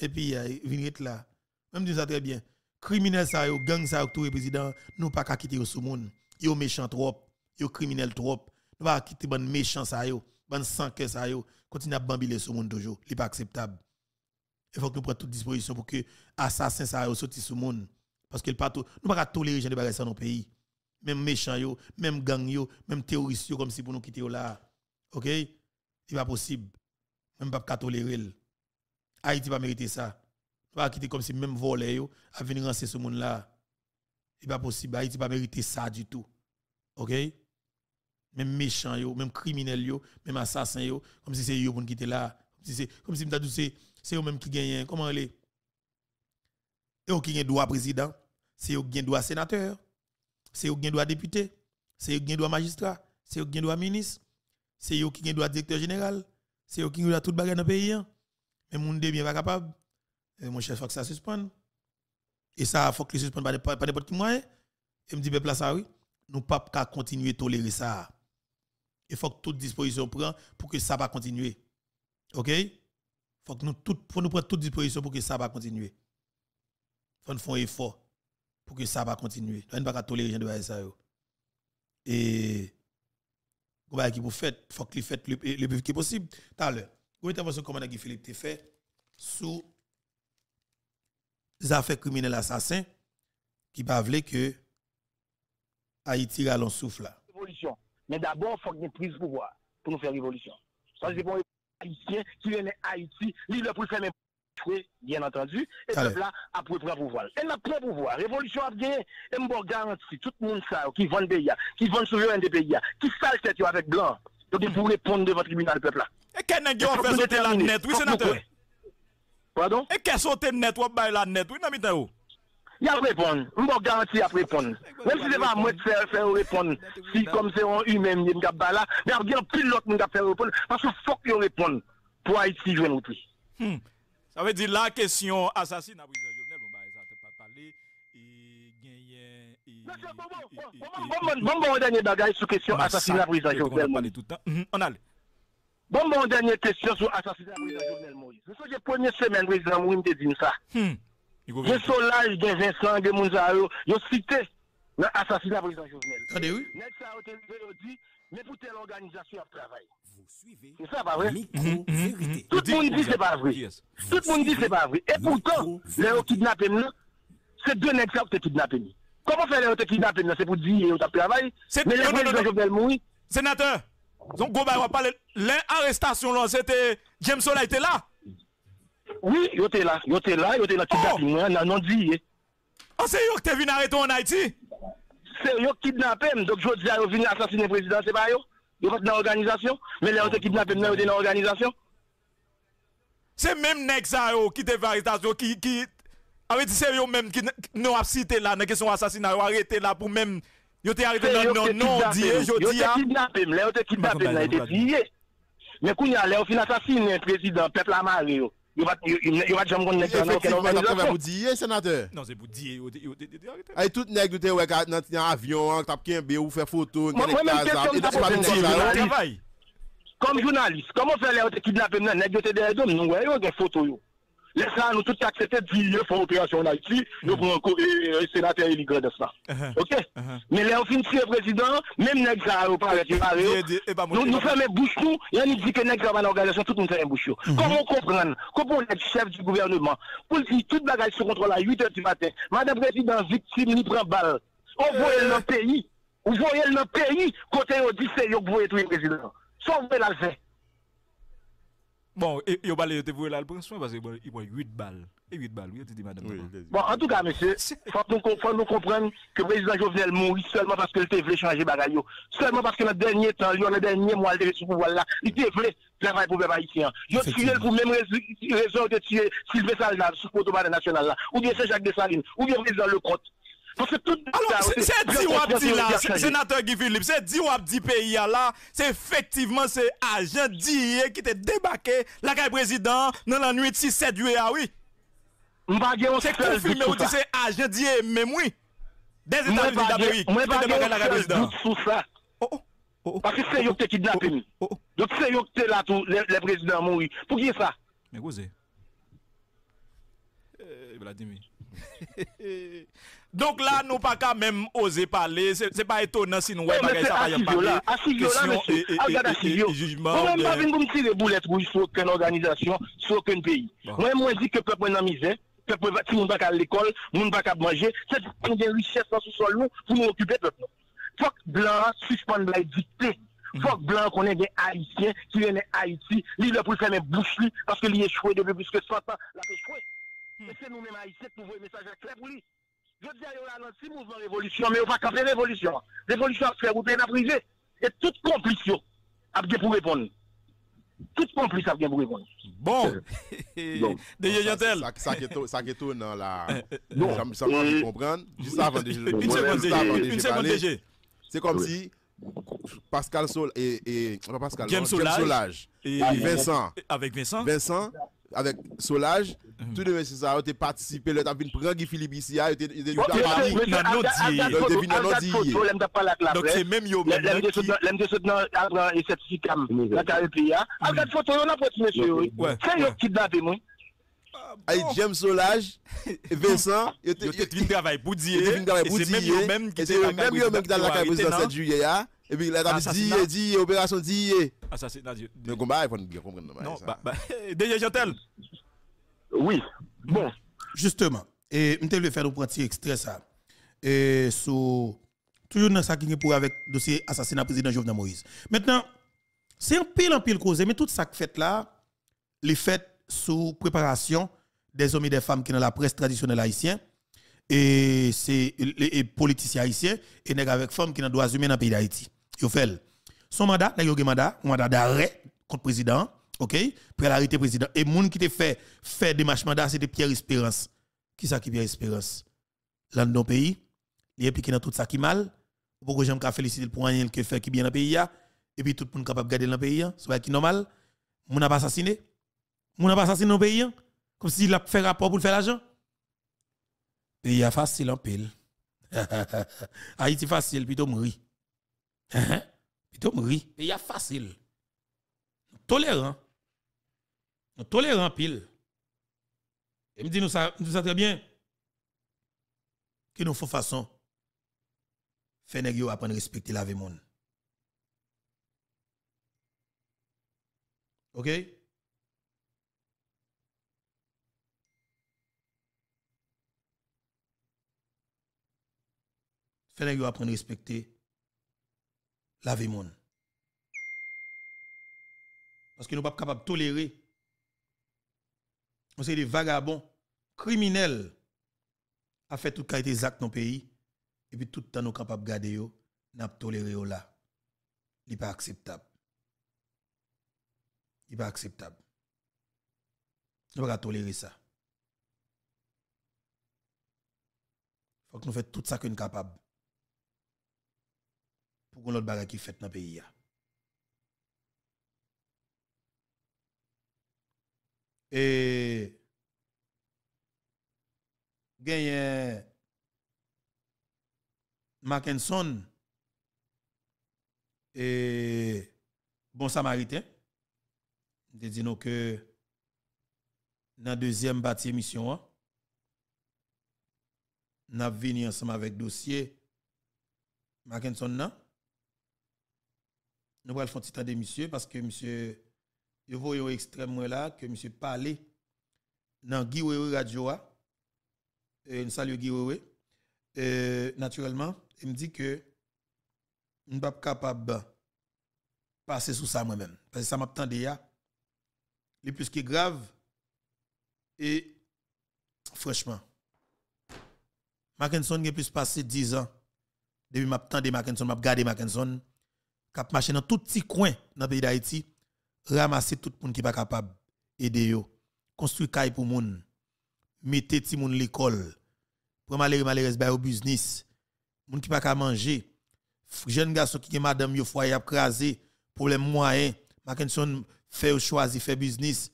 Et puis, aïe, là. Même dit ça très bien. Criminel ça, yo, gang ça, tout le président, nous pas qu'à quitter sous monde. Yo méchants trop, yo criminels trop. Nous pas quitter bon méchant ça, yo, sans ça, yo. Continue à sur le monde toujours. n'est pas acceptable il faut que nous prenions toutes dispositions pour que l'assassin ça sorti sous le monde parce que nous ne pouvons pas tolérer les gens de ça dans nos pays même méchants même gang même terroristes comme si pour nous quitter là OK il pas possible même pas tolérer Haïti pas mériter ça pas quitter comme si même voler yo à venir rancer ce monde là il pas possible Haïti pas mériter ça du tout OK même méchants yo même criminels yo même assassins yo comme si c'est yo pour nous quitter là comme si nous comme si c'est eux-mêmes qui gagnent, comment allez-vous Et eux qui gagnent droit président, c'est eux qui gagnent droit sénateur, c'est eux qui gagnent droit député, c'est eux qui gagnent droit magistrat, c'est eux qui gagnent droit ministre, c'est eux qui gagnent droit directeur général, c'est eux qui gagnent droit le bagarre dans le pays. Hein. Mais monde bien pas capable. mon cher, faut que ça suspende. Et ça, il faut que ça suspende pas n'importe qui moyen. Et me dit peuple ça oui, nous pas continuer à tolérer ça. Il faut que toute disposition prend pour que ça ne continuer. OK faut que nous tout, pour nous prendre toutes dispositions pour que ça va continuer. Faut nous faire un effort pour que ça va continuer. Nous ne pas tolérer les gens de ça. Et voyez qui vous fait, faut qu'il fait le plus qui possible. Tout à l'heure, une intervention comment Guy Philippe te fait sous les affaires criminelles assassins qui veulent que Haïti ralonge souffle. Révolution. Mais d'abord, il faut que nous prise pouvoir pour nous faire révolution. Ça, c'est pour haïtiens qui viennent Haïti, l'île pour faire bien entendu, et peuple là a pris le pouvoir. Elle a pris le pouvoir. Révolution a gagné. Et je garantis tout le monde ça, qui vend pays, qui vend un des pays, qui sale tête avec blanc, donc vous répondre devant le tribunal peuple là. Et qu'est-ce qu'on fait sauter la net, oui sénateur? Pardon? Et qu'est-ce qu'on fait net, ou la net, oui, n'a il a répondre. Je vais garantir à répondre. Même si ce n'est pas moi qui faire répondre, si comme c'est un humain qui me là, mais il y a un pilote qui fait répondre, parce qu'il faut qu'il réponde pour Haïti jouer nous tous. Hmm. Ça veut dire la question assassinat, président Jovenel, on va parler. Bon, bon, dernier bagage sur question bah, assassinat président Jovenel. Hmm, on a Bon, bon, dernière question sur assassinat président Jovenel Moïse. C'est la première semaine, président Moïse, me dit ça. Hmm. Le solage des Vincent de Mounzaro, ils ont cité dans l'assassinat président Jovenel. Attendez, oui. Net ça a dit, mais pour telle organisation, elle travail. Vous suivez. C'est ça, pas vrai? Tout le monde dit c'est pas vrai. Tout le monde dit c'est pas vrai. Et pourtant, les kidnappés, c'est deux nègres qui ont kidnappé. Comment faire les kidnappés, c'est pour dire qu'ils ont travaillé. Mais les président Jovenel mourit. Sénateur, donc, on va parler. L'arrestation, c'était. James Sola était là. Oui, yo te la, yo te la, yo te la ki basi oh! mwen, nan nondi ye. A se yo ke te vin areto anay ti? Se yo ki dnape m, doke yo di a yo vin asasine prezidansi bayo. Yo pat nan organizasyon, men le yo te ki dnape m nan rete nan organizasyon. Se menm nek sa yo ki te varitas yo ki, ki, awe di se yo menm ki nou ap si te la, neke son asasina, yo arete la pou menm, yo te arete nan nondi ye. Yo te ki dnape m, le yo te ki dnape m nan rete nan organizasyon. Men kounya, le yo fin asasine prezidansi, pepl amari yo. Yo va jam kon nèk dan nou ken avanizasyon. Nan zè boudi e yo. Ay non, tout nèk do te wek nan avyon, tapken be ou, fe foto, nèk gaz ap, e de se pa bè nèk ki yon avay. Kom jounalist, kom mò fè lè ou te kidnap mè, nèk yo te deredoum, nou wè yo gen foto yo. Mais ça, nous tout accepter de dire, opération en Haïti, nous prenons mm-hmm. un euh, sénateur et de cela. OK? Uh-huh. Mais là, on finit le président, même nèg ça, on parle de eh ben, Nous fermons bouche nous, et on dit que nèg ça va l'organisation, tout le monde ferme bouche. Mm-hmm. Comment comprendre? Comment le chef du gouvernement, pour dire toute bagage se contrôle à 8 h du matin, madame présidente, victime, il prend balle. On voit le pays, on voit le pays, côté on dit c'est, pour être tout le président. Sauf la fait. Bon, il a aller te voir là, le prendre parce qu'il prend 8 balles. Et 8 balles, oui, tu madame. Bon, en tout cas, monsieur, faut nous, comprendre que le président Jovenel mourit seulement parce qu'il te voulait changer bagaille. Seulement parce que dans le dernier temps, eu le dernier mois, de était sous pouvoir Il te voulait travailler pour les haïtiens. Je tiré pour même raison de tirer Sylvain Salda sous le national là. Ou bien c'est jacques Dessalines. Ou bien président Lecotte. Se di wap di la, se na te ki Filip, se di wap di peyi la, se efektiveman se ajen diye ki te debake lakay prezidant nan l'anuit si seduye awi. Se kou film ou di se ajen diye memwi? Dez etanou di dabeyi ki te debake lakay prezidant. O o? O o? Aki se yo te kidnapimi? O o? Yo te se yo te latou lakay prezidant moun? Pou ki e sa? Mek ouze? Eee, Vladimir. Eee, Vladimir. [LAUGHS] Donc là, nous pas quand même oser parler. ce n'est pas étonnant si nous voyons pas parler. À là, assis là, monsieur. Regarde assis là. Moi même pas venir me tirer boulette pour aucune organisation, sur aucun pays. Moi je dis que le peuple en misère. Peuple va, si pas aller à l'école, on pas à manger, c'est une richesse dans ce sol pour nous occuper peuple. Faut que blanc suspendre la dictée. Mm-hmm. Faut que blanc qu'on des haïtiens qui viennent Haïti, lui là pour faire mes bouche parce que est échoué depuis plus que 100 ans, l'a échoué. Mm. c'est nous-mêmes haïtiens nous vous un message clair pour lui. Je dis à vous, là, si mouvement révolution, mais on va camper révolution. Révolution à faire, vous à privé. Et tout complice, a bien pour répondre. Tout complice a bien pour répondre. Bon. De Yoyotel. Ça qui est tout dans la. Non. Ça me comprendre. Juste avant de. Une seconde, Une seconde, C'est comme si. Pascal Sol et, et Pascal, James Solage, et Vincent avec Vincent Vincent Avèk Solaj, tou de wè se sa wè te patisipe lè, tam vin prè gifilib isi ya, yo te vin nan noti yè. Dok se mèm yo mèm lè ki... Ay, Jem Solaj, Vincent, yo te vin gavay boudi yè, yo te vin gavay boudi yè, yo te vin mèm yo mèm ki dan lakay pouzit an 7 juye ya. Et puis là, t'as dit, dit, opération dit. Assassinat. Mais combat, il faut bien comprendre. Non, bah, bah [LAUGHS] déjà, Jotel. Oui, bon. Justement, et je vais faire un petit extrait ça. Et sous Toujours dans ça qui est pour avec le dossier assassinat président Jovenel Moïse. Maintenant, c'est un pile en pile causé, mais tout ça que fait là, les fêtes sous préparation des hommes et des femmes qui sont dans la presse traditionnelle haïtienne et c'est les politiciens haïtiens et nèg avec femmes qui dans droits humains dans le pays d'Haïti yo son mandat là yo mandat un mandat d'arrêt contre président OK après président et moun qui te fait faire démarche mandat c'était Pierre Espérance qui ça qui Pierre Espérance dans nos pays il est impliqué dans tout ça qui mal pourquoi j'aime qu'à féliciter pour rien que fait qui bien dans pays et puis tout le monde capable de garder dans pays c'est qui normal moun n'a pas assassiné moun n'a pas assassiné dans pays comme s'il a fait rapport pour faire l'argent pays a facile en pile [LAUGHS] Haïti facile plutôt mourir Uh-huh. Plutôt il y a facile. Tolérant. Tolérant pile. Et me dit nous ça, nous ça très bien. Que nous faut façon. Fait nèg yo apprendre respecter la vie monde. OK? Fait yo apprendre respecter laver monde. Parce que nous ne sommes pas capables de tolérer. On sait des vagabonds, criminels, à fait toutes qualité actes dans le pays. Et puis tout le temps, nous sommes capables de garder, nous pas tolérer là. Ce n'est pas acceptable. Ce n'est pas acceptable. Nous ne pouvons pas tolérer ça. Il faut que nous fassions tout ça que nous sommes capables pour qu'on l'autre bagarre qui fait dans le pays. Et gagne Mackinson et Bon Samaritain. De dit que dans la deuxième partie de mission, nous avons venu ensemble avec le dossier Mackinson nous allons faire un petit monsieur parce que monsieur, je vois extrêmement là que monsieur parlait dans Guiwewe Radio. je nous saluons Guiwewe. naturellement, il me dit que je ne suis pas capable de passer sous ça moi-même. Parce que ça m'attendait déjà. Le plus qui est grave, et franchement, Mackinson a plus passé 10 ans depuis que je m'attendais Mackinson, je gardé Mackinson marcher dans tout petit coin dans le pays d'Haïti, ramasser tout le monde qui n'est pas capable d'aider yo, construire caille pour moun, mettre ti à l'école, prendre malheur malheur ba au business, monde qui pas capable manger, jeune garçon qui est madame yo foyer a crasé, problème moyen, Mackinson fait choisir faire business,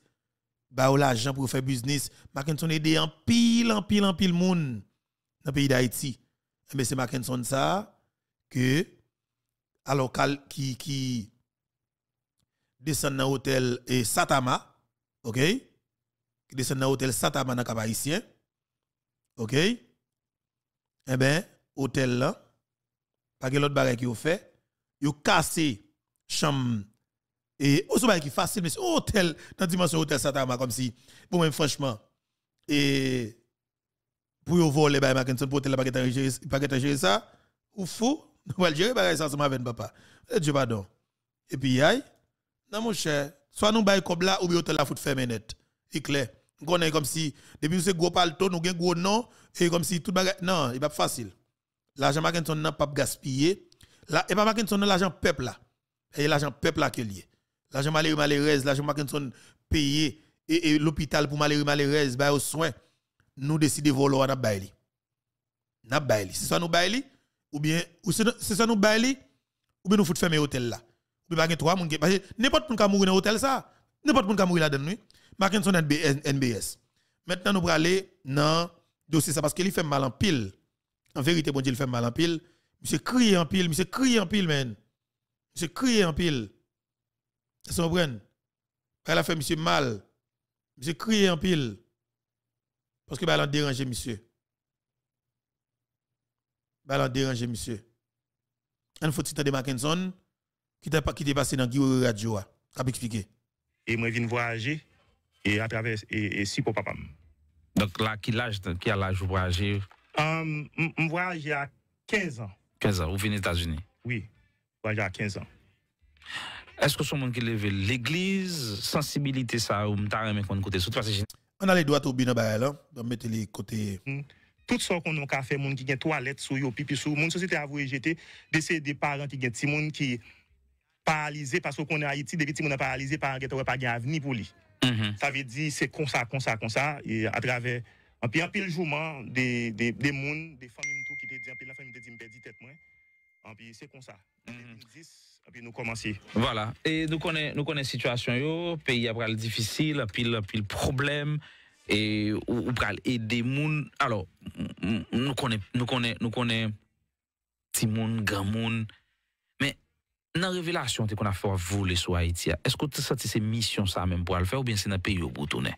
ba ou l'argent pour faire business, Mackinson aide en pile en pile en pile monde dans le pays d'Haïti. Mais eh ben, c'est Mackinson ça que local qui, qui descend dans l'hôtel eh, Satama, ok? Qui descend dans l'hôtel Satama dans le Cap-Haïtien, ok? Eh bien, hôtel là, pas que l'autre bagage qui ont fait, ils ont cassé chambre et aussi sommet bah, qui facile mais hôtel dans dimension hôtel Satama comme si pour moi franchement et pour voler by bah, Mackinson pour hôtel pas pas ça ou fou nous allons gérer pareil ça ensemble avec papa. Et eh, Dieu pardon. Et puis, aïe, non mon cher, soit nous baillons comme là ou bien la fout fermé net. C'est clair. On connaît comme si, depuis ce gros palto, nous avons gros nom, et comme si tout bagage. Non, il n'est pas facile. L'argent Mackinson n'a pas gaspillé. La, et pas Mackinson, l'argent peuple là. Et l'argent peuple là qui est lié. L'argent malheureux, malheureuse, l'argent Mackinson payé, et, et l'hôpital pour malheureux, malheureuse, bah, aux soins. Nous décidons de voler à Bailey. N'a Bailey. Si ça nous Bailey, ou bien ou c'est ça nous baili ou bien nous faire fermer hôtel là ou bien gagne trois monde parce que n'importe mourir dans hôtel ça n'importe moun ka mourir là-dedans oui marquer son NBS maintenant nous aller dans dossier ça parce qu'il fait mal en pile en vérité bon Dieu il fait mal en pile monsieur crié en pile monsieur crié en pile man monsieur crié en pile vous comprenez bah, elle a fait monsieur mal monsieur crié en pile parce que bah elle a dérangé monsieur alors, bah, déranger monsieur. Un faut de Mackinson qui t'a qui passé dans Guillaume Radio. Cap expliquer. Et moi viens voyager et à travers et, si pour papa. Donc là qui l'âge qui a l'âge voyager um, y a à 15 ans. 15 ans, vous venez aux États-Unis. Oui, voyage à 15 ans. Est-ce que son monde qui lève l'église, sensibilité ça ou m'ta remet qu'on côté surtout parce que on a les doigts au bin bah, là, on mettre les côtés hmm tout ce qu'on a fait, gens qui ont toilettes, sur yo, pipi sur société des parents qui ont des qui paralysé parce qu'on est Haïti, des petits ont paralysé, parents qui pas pour mm-hmm. Ça veut dire, c'est comme ça, comme ça, ça, et à travers, en des, des, des des familles qui te tête, c'est comme ça. Mm-hmm. puis nous Voilà. Et nous connaissons, nous situation, yo, pays difficile, pile, pile, problème. E ou pral, e de moun, alo, nou kone, nou kone, nou kone, ti moun, gen moun. Men, nan revelasyon te kon a fwa voule sou Haiti ya, esko te sati se misyon sa menm pou al fwa ou ben se nan peyo boutou ne?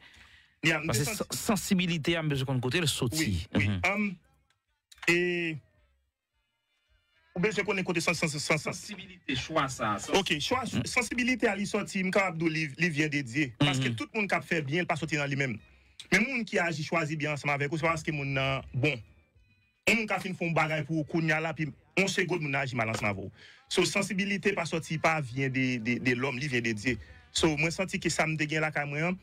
Pase sensibilite yam bejè kon kote, le soti. Oui, oui, mm-hmm. am, e, ou bejè kon kote sensibilite, sensibilite, mm. sensibilite a li soti, mka wap do li, li vyen de diye. Paske mm-hmm. tout moun kap fè bien, l pa soti nan li menm. Men moun ki aji chwazi bi anseman vek, ou sepan se ke moun nan, bon, moun ka fin foun bagay pou koun nyal la, pi moun se god moun aji mal anseman vou. So sensibilite pa soti pa vyen de lom li vyen de diye. So moun santi ke sa mde gen la ka mwen,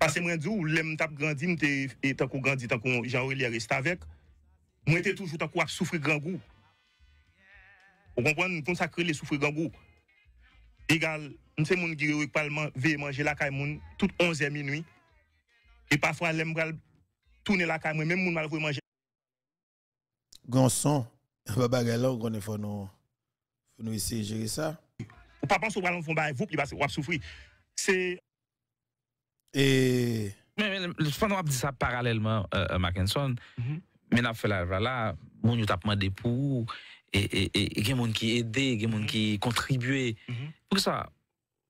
pa se mwen di ou lèm tap grandi, moun te takou grandi, takou jan wè li a resta vek, moun te toujou takou ap soufri gran gou. Ou kompon, moun konsakre le soufri gran gou. Egal, moun se moun gire wik palman, ve manje la ka moun, tout onze minoui, E pa fwa lem bral toune la kamwe, men moun mal vwe manje. Gan son, wap bagay la wak gane fwa nou fwa nou isi jege sa. Ou pa pan sou bral an fwa mba, wap soufwi. Le fwa nou wap di sa paralelman a Maken Son, men ap fwa la vwa la, moun yo tapman depou, gen moun ki ede, gen moun ki kontribue. Fwa sa,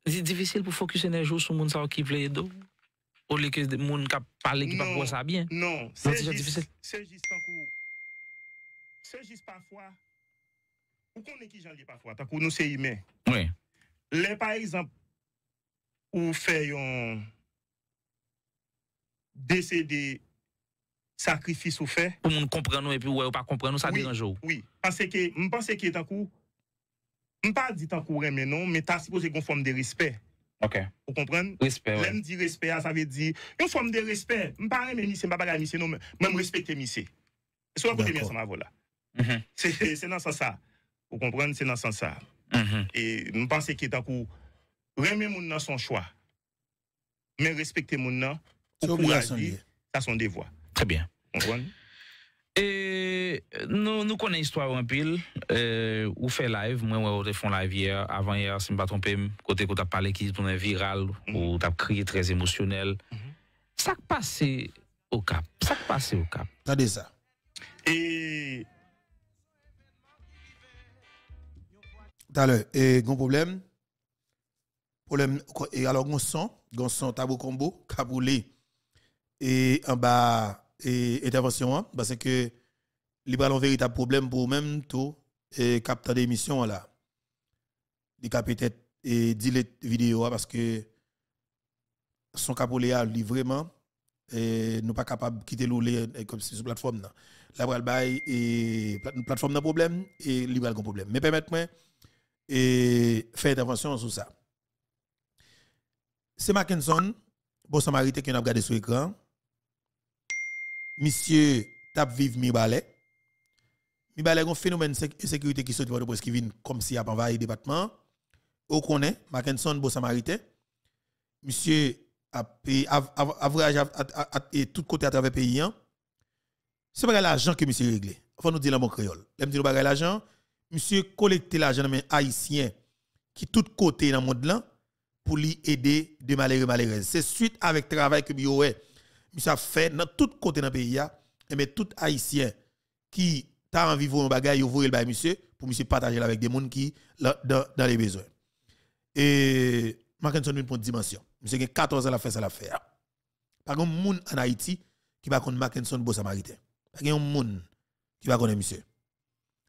di visil pou fokus ene jou sou moun sa wak ki vleye do? Ou li ke moun ka pale ki pa kwa sa byen? Non, se jis pa fwa, pou kon ne ki jan li pa fwa, ta kwa nou se yi men. Le par exemple, pou fè yon desè de sakrifis ou fè. Pou moun kompren nou e pi ou wè ou pa kompren nou sa dir anjou. Oui, parce que m'pense ki ta kwa, m'pa di ta kwa wè men nou, men ta si pou se kon fòm de rispè. Ok. Vous comprenez Respect. Même ouais. respect, ça veut dire une forme de respect. Je ne parle pas de monsieur, je ne parle pas de monsieur, non, même respecter monsieur. Mm-hmm. C'est ce que je veux voilà. C'est dans ce sens-là. Vous comprenez C'est dans ce sens-là. Mm-hmm. Et je pense que c'est coup, remettre mon dans son choix, mais respecter mon nom, ça son devoir. Très bien. Vous comprenez E, nou konen istwa wampil, e, ou fe live, mwen wè ou te fon live yè, avan yè, se mba trompèm, kote kou tap pale ki zpounen viral, mhm. ou tap kriye trez emosyonel, mhm. sak pase o kap, sak pase o kap. Tade sa, e... Talè, e, goun poublem, poublem, e alò goun son, goun son tabou-kombou, kabou li, e, an ba... et intervention hein, parce que les ont un véritable problème pour même tout et capteur d'émission là. ont a peut-être et vidéos, vidéo hein, parce que son capoléa lui vraiment et nous pas capable de quitter l'oulé hein, comme si sur plateforme là. La bail et plateforme problème et lui ont un problème. Mais permettez-moi et faire intervention sur ça. C'est Mackinson, bon samaritain qui a regardé sur l'écran monsieur tape vive Mibale Mi a un phénomène de sécurité qui sort de parce qui vient comme s'il a envahi le département. Au connaît, Mackinson, beau samaritain. Monsieur a voyagé et tout côté à travers le pays. Hein. C'est pas l'argent que monsieur réglé. Faut nous dire la bon créole. Il dit pas l'argent. Monsieur collecte l'argent mais haïtien qui tout côté dans le monde là pour lui aider de malheureux malheureux. C'est suite avec travail que vous ça fait dans tout côté dans pays et eh mais tout haïtien qui t'a envie de voir un bagage vous voyez le monsieur pour monsieur partager avec des gens qui dans, dans les besoins et Mackinson une dimension monsieur a 14 ans la fait ça l'affaire par contre monde en Haïti qui va connaître Mackinson beau samaritain par contre monde qui va connaître monsieur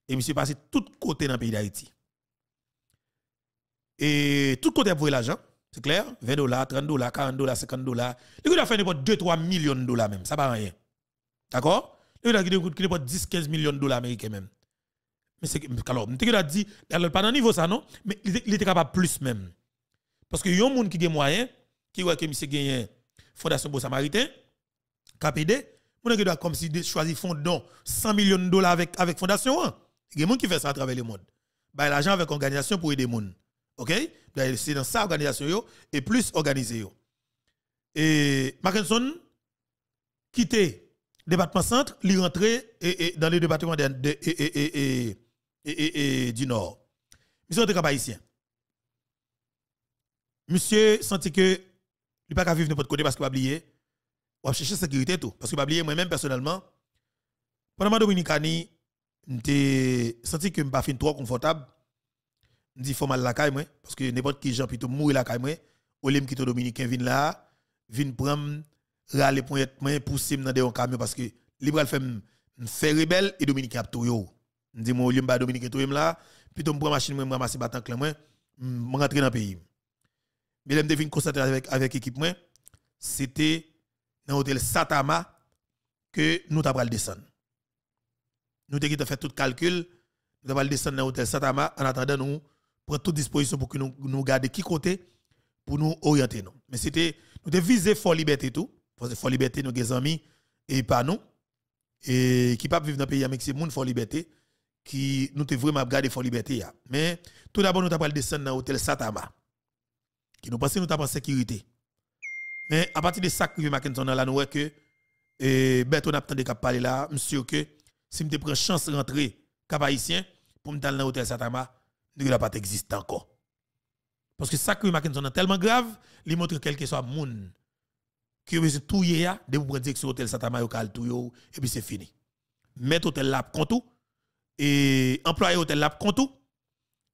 et monsieur passé tout côté dans pays d'Haïti et tout côté pour l'argent c'est clair 20 dollars, 30 dollars, 40 dollars, 50 dollars. il y a fait 2-3 millions de dollars même. Ça va rien. D'accord il a a fait n'importe 10-15 millions de dollars américains même. Mais c'est alors, tu as dit, pas dans niveau ça non, mais il était capable plus même. Parce que un gens qui des moyens, qui voit que monsieur gagne Fondation Beau Samaritain, KPD, vous qui doit comme si choisir fond don 100 millions de dollars avec avec fondation. Il y a gens qui fait ça à travers le monde. Bah l'argent avec organisation pour aider les gens. OK ben, C'est dans sa organisation et plus organisé. Et Mackinson quitté le département centre, il et dans le département du Nord. Monsieur était haïtien. Monsieur sentit que il pas qu'à vivre n'importe côté parce qu'il va oublier. On va chercher sécurité tout parce qu'il va oublier moi-même personnellement. Pendant ma Dominicani, j'ai senti que je pas trop confortable dit faut mal la caille moi parce que n'importe qui gens plutôt mourir la caille moi olim qui dominicain viennent là viennent prendre râler pour être moi pousser dans des camion parce que libéral fait mm, fait rebelle et dominicain a tout yo dit moi olim ba dominicain tout là plutôt me prendre machine moi ramasser battant clan moi mm, me rentrer dans pays mais l'aime devine constater avec avec équipe moi c'était dans hôtel Satama que nous t'a pral descendre nous avons fait tout calcul nous avons pral descendre dans l'hôtel Satama en attendant nous prend toute disposition pour que nous nous garder qui côté pour nous orienter nous. Mais c'était nous devons viser fort liberté tout parce fort liberté nos des amis et pas nous et qui pas vivre dans pays mais c'est monde fort liberté qui nous devons vraiment garder fort liberté ya. Mais tout d'abord nous avons descendre dans hôtel Satama qui nous pensait nous t'a pas sécurité. Mais à partir de ça que Mackinson là nous que et on a attendu qu'à parler là, monsieur que si me prend chance rentrer cap haïtien pour me dans hôtel Satama nous la pas existe encore. Parce que ça que est tellement grave, il montre quel que soit le qui veut tout yéa, de vous prendre direction hôtel ka tout et puis c'est fini. Mettre l'hôtel là compte tout et employé hôtel là compte tout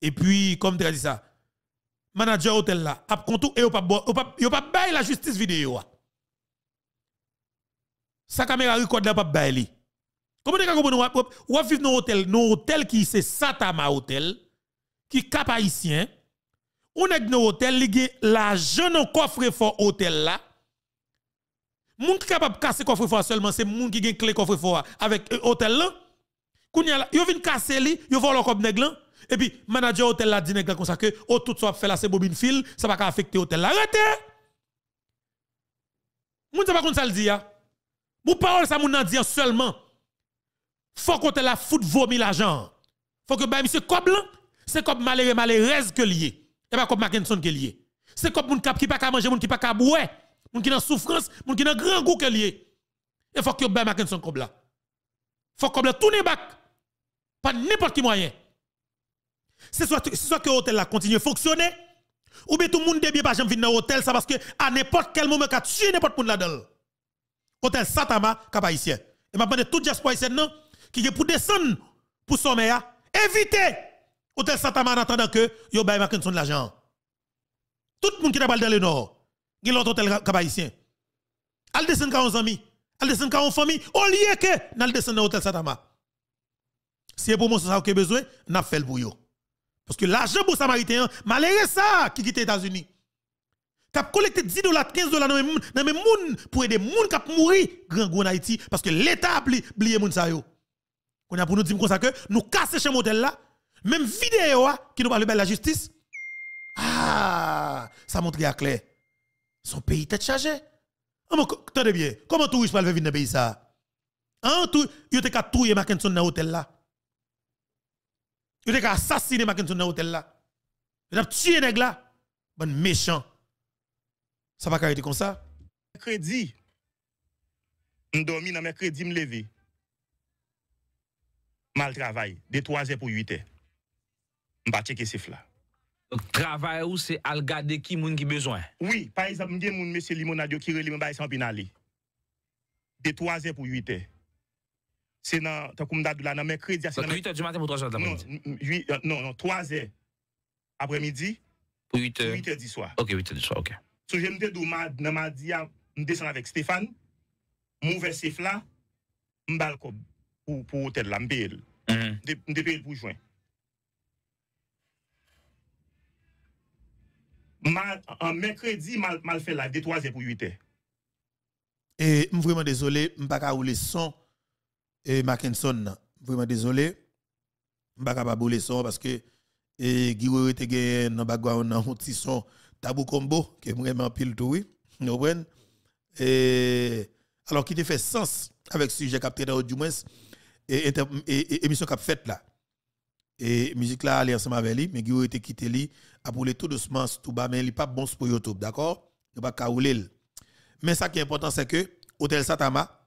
et puis comme tu as dit ça, manager hôtel là a compte tout et il pas pas bail la justice vidéo. Sa caméra record là pas li. Comment tu nous ou vivre dans hôtels dans hôtel qui c'est Satama hôtel qui cap haïtien, on est dans hôtel, li l'argent dans coffre fort hôtel là. Moun qui capable casser coffre fort seulement c'est moun qui gen clé coffre fort avec euh, hôtel là. Kounya yo vinn casser li, yo volo comme nèg là. Et puis manager hôtel là dit nèg là comme ça que au oh, tout soit fait là c'est bobine fil, ça va pas affecter hôtel là. Arrêtez. Moun sa pas kon ça le dit ya. parole ça moun nan dire seulement. Faut qu'on te la fout vomi l'argent. Faut que ba monsieur coblan c'est comme malheureux malheureuse que lié. Et pas comme Mackinson que lié. C'est comme moun kap qui pas ka manger, moun qui pas ka boire, moun qui dans souffrance, moun qui dans grand goût que lié. Et faut que ben Mackinson comme là. Faut comme là tourner back. Pas n'importe qui moyen. C'est soit c'est soit que l'hôtel là continue fonctionner ou bien tout le monde débien pas jamais venir dans hôtel ça parce que à n'importe quel moment qu'a tuer n'importe pour là-dedans. Hôtel Satama cap haïtien. Et m'a demandé tout jaspo ici non qui est pour descendre pour sommeil éviter hôtel Satama en attendant que yo bay Mackinson de l'argent. Tout le monde qui est dans le nord, il l'autre hôtel Kabaïtien. Al descend quand on amis, al descend quand on famille, au lieu que n'al descend dans hôtel Satama. Si c'est pour moi ça a besoin, n'a fait le Parce que l'argent pour Samaritain, malgré ça qui quitte les États-Unis. T'as collecté 10 dollars, 15 dollars dans le même pour aider les gens qui mourir, grand gros en Haïti, parce que l'État a oublié les gens. On a pour nous dire comme ça que nous casser ce modèle là, même vidéo hein, qui nous parle de la justice. Ah, ça montre à clair. Son pays est chargé. Ah, tenez bien, comment touriste de venir dans le pays ça? Hein, tout, il était Mackinson dans l'hôtel là. Il était qu'à assassiner dans l'hôtel là. Il tue tué là. Bon méchant. Ça va carrément comme ça? Mercredi, je dormi dans mercredi, je me Mal travail, de 3h pour 8h. Je vais checker ces là. Donc, travail ou c'est à regarder qui moun qui besoin. Oui, par exemple, il y a moun monsieur Limonadio qui relève bail sans pinali. De 3h pour 8h. C'est dans tant comme date là dans mercredi c'est 8h du matin pour 3h de l'après-midi. Euh, non, non, 3h après-midi pour 8h 8h du soir. OK, 8h du soir, OK. So je me dis dans mardi je avec Stéphane. Mon verset là, vais pour pour hôtel là, m'paye. M'paye mm-hmm. pour juin. mal, en mercredi, mal, mal fait live de 3 pour 8h. Et je suis vraiment désolé, je ne pas ou les et Mackinson. Vraiment désolé, je ne pas ou les parce que Guillaume était gagné dans le dans un petit son tabou combo que vraiment pile tout, oui. nous Et alors, qui te fait sens avec sujet capté dans du moins et émission cap faite là et musique là aller ensemble avec lui mais qui ont été quitté lui a pour les tout doucement tout bas mais il pas bon pour YouTube d'accord il pas caouler mais ça qui est important c'est que hôtel Satama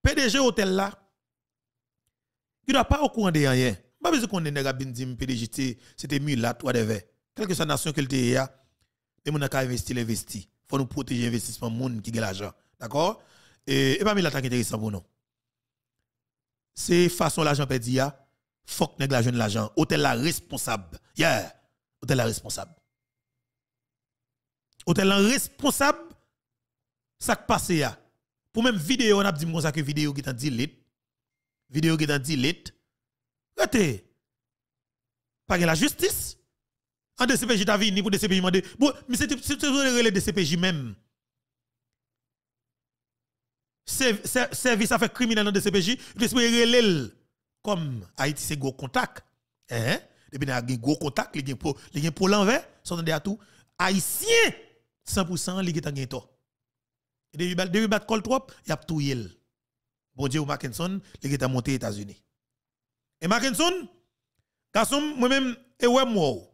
PDG hôtel là il n'a pas au courant de rien pas besoin qu'on ait négabin dim PDG c'était mieux là toi devait quelle que soit nation qu'il était là et mon a investi Il faut nous protéger investissement monde qui gagne l'argent d'accord et, et parmi l'attaque intéressant pour nous c'est façon l'argent perdu hein. Fok nèg la jeune l'argent. Hôtel la responsable. Yeah. Hôtel la responsable. Hôtel la responsable. Ça qui passe ya. Pour même vidéo, on a dit que vidéo qui t'en dit delete. Vidéo qui t'en dit lit Rete. Pas la justice. En DCPJ, vie, ni pour DCPJ demander. Bon, mais c'est le DCPJ même. Service faire criminel dans DCPJ, DCPJ le comme Haïti c'est gros contact, hein, depuis a un gros contact, il y a pour il pour l'envers, s'entendez à tout, haïtien 100% il est en gain tort. Et depuis depuis bat Coltrop, il a tout yel. Bon Dieu Mackinson, il est monté aux États-Unis. Et Mackinson, garçon moi-même et ouais moi. Oh.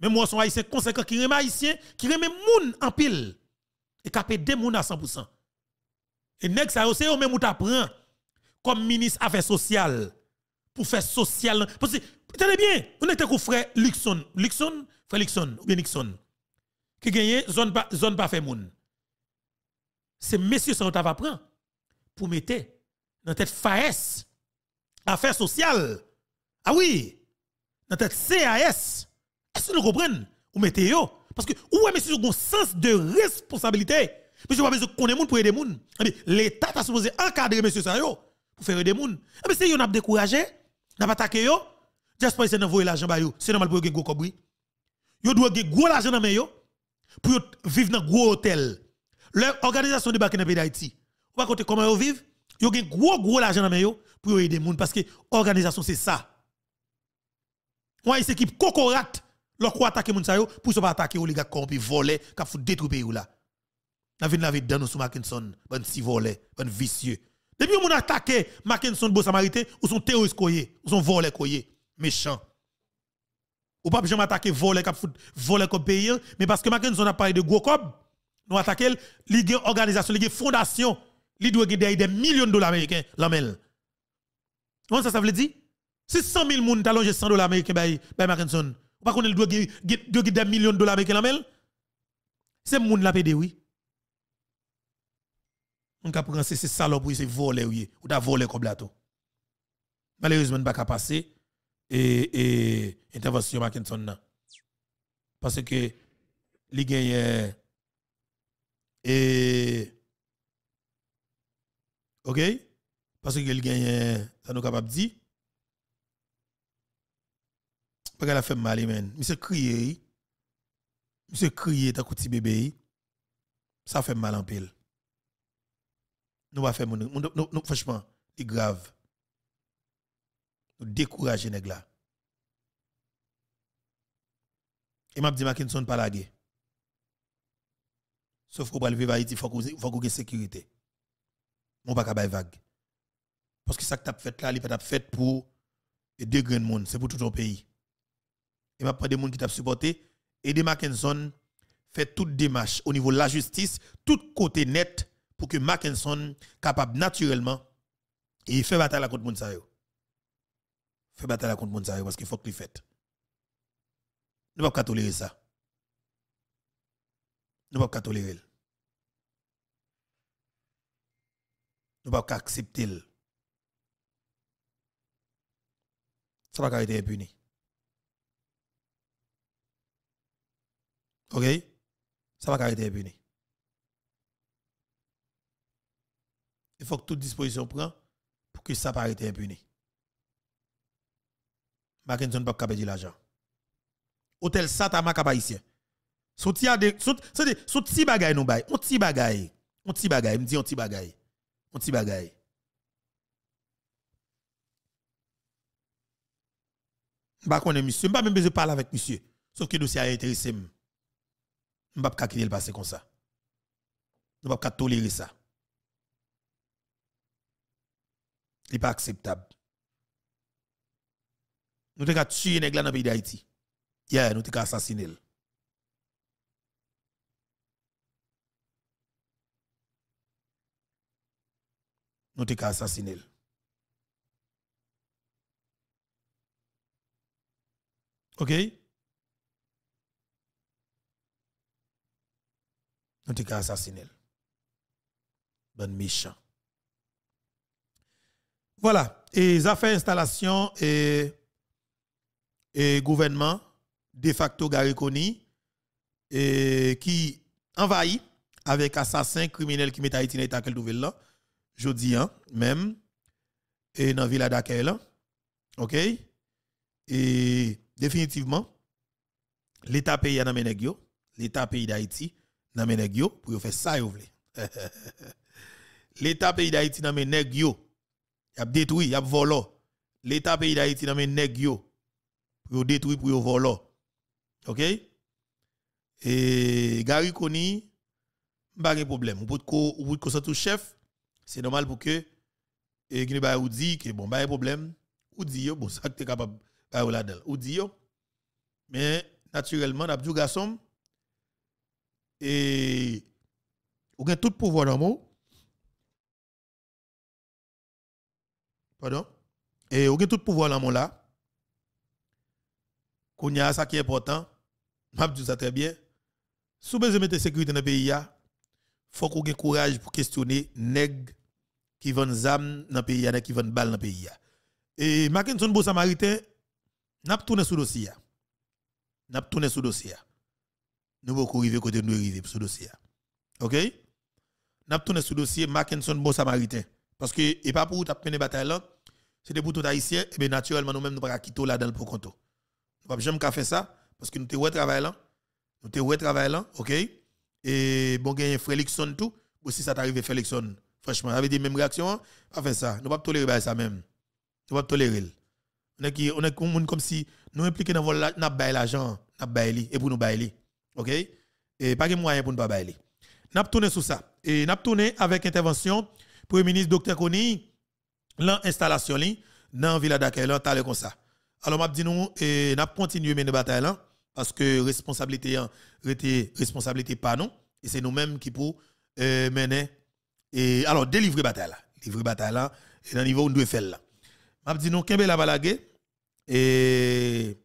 Mais moi sont haïtien conséquent qui remet haïtien, qui remet moun en pile et capé des moun à 100%. Et nèg ça c'est eux même ou t'apprend comme ministre affaires sociales pour faire social. Parce que, tenez bien, on était avec frère Luxon. Luxon, frère Luxon, ou bien Nixon. Qui gagne zone pas zone pas fait moun. C'est Monsieur ça va t'a hein, pour mettre dans tête FAES Affaire sociale... Ah oui, dans tête CAS. Est-ce que vous comprenez Vous mettez yo parce que ouais messieurs ont un sens de responsabilité. Monsieur pas besoin connaître monde pour aider moun. Ah l'état a supposé encadrer M. ça yo pour faire aider moun. Mais ah c'est on a découragé n'a pas attaqué yo j'espère c'est d'envoyer l'argent ba yo c'est normal pour gagne gros cobri yo doit gagne gros l'argent dans main yo pour vivre dans gros hôtel l'organisation de dans pays d'Haïti ou va kote comment yo vivent yo gagne gros gros l'argent dans main yo pour aider moun parce que organisation c'est ça on a équipe cocorat leur quoi attaquer moun sa yo pour se pas attaquer oligarque corrompu voler qui fout détruire pays là la vin la vie dans nous sous Mackinson, bon si volé, bon vicieux, depuis qu'on a attaqué Mackinson Beau Samaritain, ou sont terroristes vous ou sont volés On méchants. Ou pas attaquer volé cap comme pays, mais parce que Mackinson a parlé de gros cob, nous attaquer une organisation, ligue fondation, qui doit gagner des millions de dollars américains l'amel. Comment ça ça veut dire 100 000 personnes t'allonge 100 dollars américains by bah, by bah, Mackinson. Ou pas qu'on doit des millions de dollars américains l'amel. C'est qui la pédé oui on ka prendre ces salopes c'est voler ou ta voler comme plateau malheureusement pas passer et et intervention Mackinson nan. parce que li gagne et OK parce que li gagne ça nous capable dire qu'elle a fait mal men monsieur crier monsieur crier ta petit bébé ça fait mal en pile nous va faire mon franchement c'est grave nous décourager nèg là et m'a dit Mackinson pas gueule sauf qu'on va vivre il faut qu'on faut qu'on sécurité mon pas bail vague parce que ça que t'as fait là il pas fait pour deux grands monde c'est pour tout ton pays et m'a pas des monde qui t'a supporté et de Mackinson fait toute démarche au niveau de la justice tout côté net pour que Mackinson capable naturellement et fait bataille contre Mounsayo. Fait bataille contre Mounsayo parce qu'il faut que qu'il fête. Nous ne pouvons pas tolérer ça. Nous ne pouvons pas tolérer. Nous ne pouvons pas accepter. Ça va être été impuni. Ok? Ça va pas été impuni. il faut que toute disposition prenne pour que ça paraisse impuni. peux pas de l'argent. Hôtel Satama Kabaïtien. Souti a de. Souti bagay nous bay. On ti bagay. On bagay. Me dit on bagay. On ti bagay. Bah, connais monsieur. M'a même besoin de parler avec monsieur. Sauf que dossier a intéressé. pas quitter le passé comme ça. va pas tolérer ça. Ce n'est pas acceptable. Nous avons tué les dans le pays d'Haïti. yeah nous avons assassiné. Nous avons assassiné. OK? Nous avons assassiné. Bonne méchant. Voilà. Et affaires installation et, gouvernement de facto Gariconi et qui envahit avec assassins criminels qui met Haïti dans l'état nouvel là. Jeudi, hein, même. Et dans la ville là. OK? Et définitivement, l'État pays dans Menegio, l'État pays d'Haïti dans Menegio, pour faire ça, vous voulez. [LAUGHS] l'État pays d'Haïti dans y a détruit, y a volé. L'État pays d'Haïti dans mes nèg yo pour détruire pour voler. OK Et Gary Koni pas de problème. Pour que pour ça tout chef, c'est normal pour que et qui ba ou dit que bon pas bah, de problème, ou dit yo bon ça que capable es capable là-dedans. Ou dit yo mais naturellement du garçon et ou gen tout pouvoir dans monde, Pardon? Et vous avez tout pouvoir dans mon là. Qu'on y a ça qui est important. Je dis ça très bien. Si vous besoin de sécurité dans le pays, il faut qu'on ait courage pour questionner nèg qui vendent âmes dans le pays, qui vendent balles dans le pays. Et Mackinson Beau Samaritain, n'a sur le dossier. N'a sur le dossier. Nous pouvons arriver côté nous arriver sous dossier. OK N'a tourné le dossier Mackinson Beau Samaritain. Parce que, et pas pour taper une bataille là, c'était pour tout haïtien, et bien naturellement, nous-mêmes, nous pas quitter là dans le Poconto. Nous pas jamais faire ça, parce que nous avons travail là, nous avons travail là, ok? Et bon, gagné Félixson tout, si ça t'arrive Frélixon Franchement, avec des mêmes réactions, hein. pas faire ça. Nous pas tolérer ça même. Nous pas tolérer. On est on est comme si nous impliqués dans vol n'a l'argent, n'a bail et pour nous bailler. OK Et pas de moyen pour nous pas bailler. N'a tourner sur ça. Et n'a tourner avec intervention Premier ministre Dr. Koni, l'installation li, dans la ville d'accueil, comme ça. Alors, m'a dit nous, et n'a continué mener bataille là, parce que responsabilité, n'est hein, responsabilité pas nous, et c'est nous-mêmes qui pouvons euh, mener, et alors, délivrer bataille livrer bataille là, et dans le niveau où nous devons faire là. M'a dit nous, Kembe la balage, et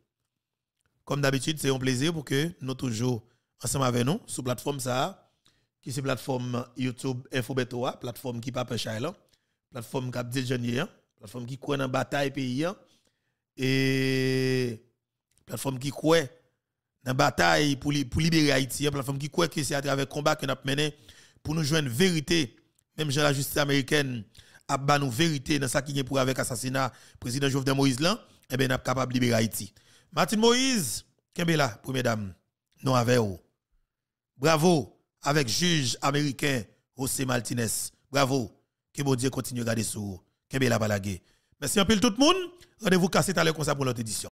comme d'habitude, c'est un plaisir pour que nous toujours ensemble avec nous, sur plateforme ça, qui est plateforme YouTube InfoBetoa, plateforme qui Papa La plateforme qui a La plateforme qui croit dans la bataille pays, et plateforme qui croit dans la bataille pour, libérer Haïti, plateforme qui croit que c'est à travers le combat que nous avons mené pour nous joindre vérité, même si la justice américaine a ban vérité dans ce qui est pour avec assassinat président Jovenel Moïse là, e bien, nous avons capable de libérer Haïti. Martin Moïse, qu'est-ce là, première dame, non avec Bravo avec juge américain José Martinez. Bravo. Que bon Dieu continue à garder sous. Que la balague. Merci un peu tout le monde. Rendez-vous cassé à l'heure comme ça pour l'autre édition.